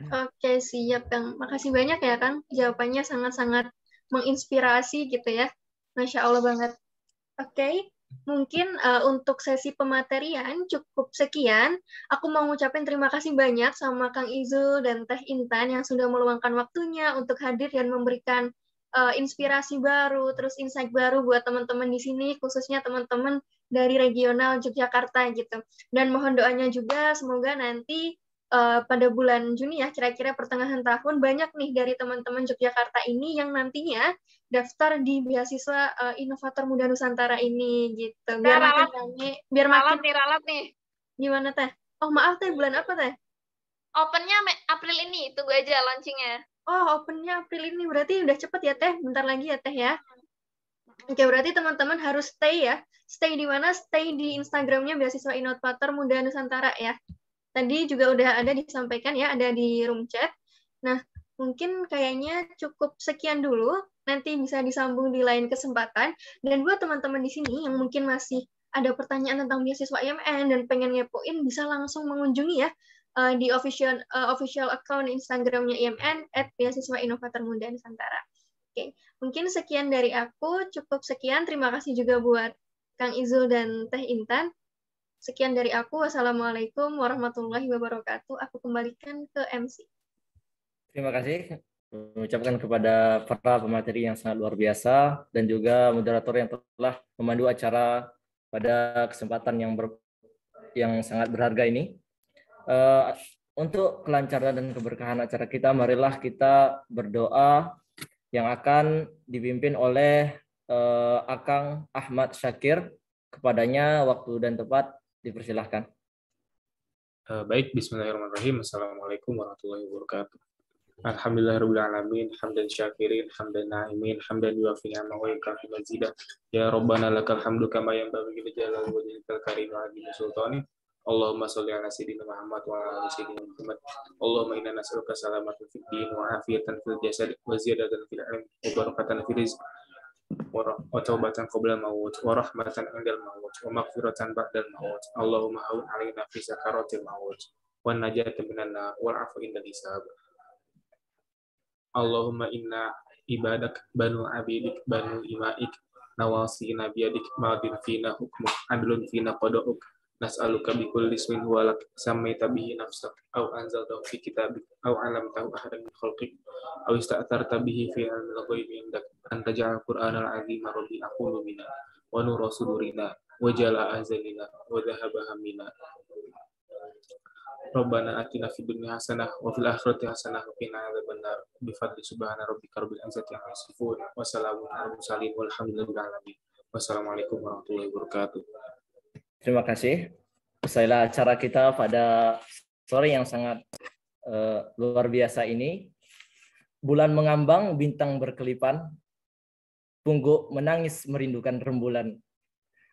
Oke siap Kang, makasih banyak ya Kang. Jawabannya sangat-sangat menginspirasi gitu ya. Masya Allah banget. Oke, mungkin uh, untuk sesi pematerian cukup sekian. Aku mau ngucapin terima kasih banyak sama Kang Izu dan Teh Intan yang sudah meluangkan waktunya untuk hadir dan memberikan uh, inspirasi baru, terus insight baru buat teman-teman di sini, khususnya teman-teman dari regional Yogyakarta gitu. Dan mohon doanya juga semoga nanti uh, pada bulan Juni ya, kira-kira pertengahan tahun, banyak nih dari teman-teman Yogyakarta ini yang nantinya daftar di beasiswa uh, inovator muda Nusantara ini gitu. Biar nah, makin rame, biar ralat makin nih, ralat nih. Gimana teh? Oh maaf teh, bulan apa teh? Opennya April ini, tunggu aja launchingnya. Oh opennya April ini, berarti udah cepet ya teh, bentar lagi ya teh ya. Oke, berarti teman-teman harus stay ya. Stay di mana? Stay di Instagramnya Beasiswa Inovator Muda Nusantara ya. Tadi juga udah ada disampaikan ya, ada di room chat. Nah, mungkin kayaknya cukup sekian dulu. Nanti bisa disambung di lain kesempatan. Dan buat teman-teman di sini yang mungkin masih ada pertanyaan tentang beasiswa IMN dan pengen ngepoin, bisa langsung mengunjungi ya eh, di official eh, official account Instagramnya IMN at beasiswa inovator muda Nusantara. Oke, okay. mungkin sekian dari aku, cukup sekian. Terima kasih juga buat Kang Izul dan Teh Intan. Sekian dari aku. Wassalamualaikum warahmatullahi wabarakatuh. Aku kembalikan ke MC. Terima kasih mengucapkan kepada para pemateri yang sangat luar biasa dan juga moderator yang telah memandu acara pada kesempatan yang ber, yang sangat berharga ini. Uh, untuk kelancaran dan keberkahan acara kita, marilah kita berdoa yang akan dipimpin oleh uh, Akang Ahmad Syakir. Kepadanya waktu dan tepat Dipersilahkan. Eh, baik, bismillahirrahmanirrahim. Assalamualaikum warahmatullahi wabarakatuh. Alhamdulillahirrahmanirrahim. Hamdan syakirin, hamdan na'imin, hamdan yuafi amahu yakafi mazidah. Ya Rabbana lakal hamdu kama yang bagi jalal wajhikal karim wa adil sultani. Allahumma sholli ala sayyidina Muhammad wa ala ali sayyidina Muhammad. Allahumma inna nas'aluka salamatan fid din wa afiyatan fil jasad wa ziyadatan fil ilm wa barakatan fil rizq. وتوبة قبل الموت ورحمة عند الموت ومغفرة بعد الموت اللهم هون علينا في سكرات الموت والنجاة من النار والعفو عند الحساب اللهم إنا عبادك بنو عبيدك بنو إمائك نواصينا بيدك ماض فينا حكمك عدل فينا قضاؤك nas'aluka bi kulli ismin huwa lak samaita bihi nafsak aw anzaltahu fi kitabik aw 'allamtahu ahadan min khalqik aw ista'tharta bihi fi al ghaibi indak qur'ana al-'azim rabbi aqulu qulubina wa nura sudurina wa jala azalina wa dhahaba hamina Rabbana atina fid dunya hasanah wa fil akhirati hasanah wa qina adzaban nar bi fadli subhana rabbika rabbil izzati amma yasifun wa salamun alal mursalin walhamdulillahi rabbil alamin wassalamualaikum warahmatullahi wabarakatuh Terima kasih. Selesailah acara kita pada sore yang sangat uh, luar biasa ini. Bulan mengambang, bintang berkelipan, pungguk menangis merindukan rembulan.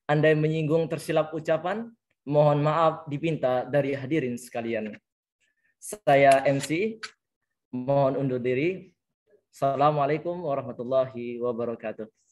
Andai menyinggung tersilap ucapan, mohon maaf dipinta dari hadirin sekalian. Saya MC, mohon undur diri. Assalamualaikum warahmatullahi wabarakatuh.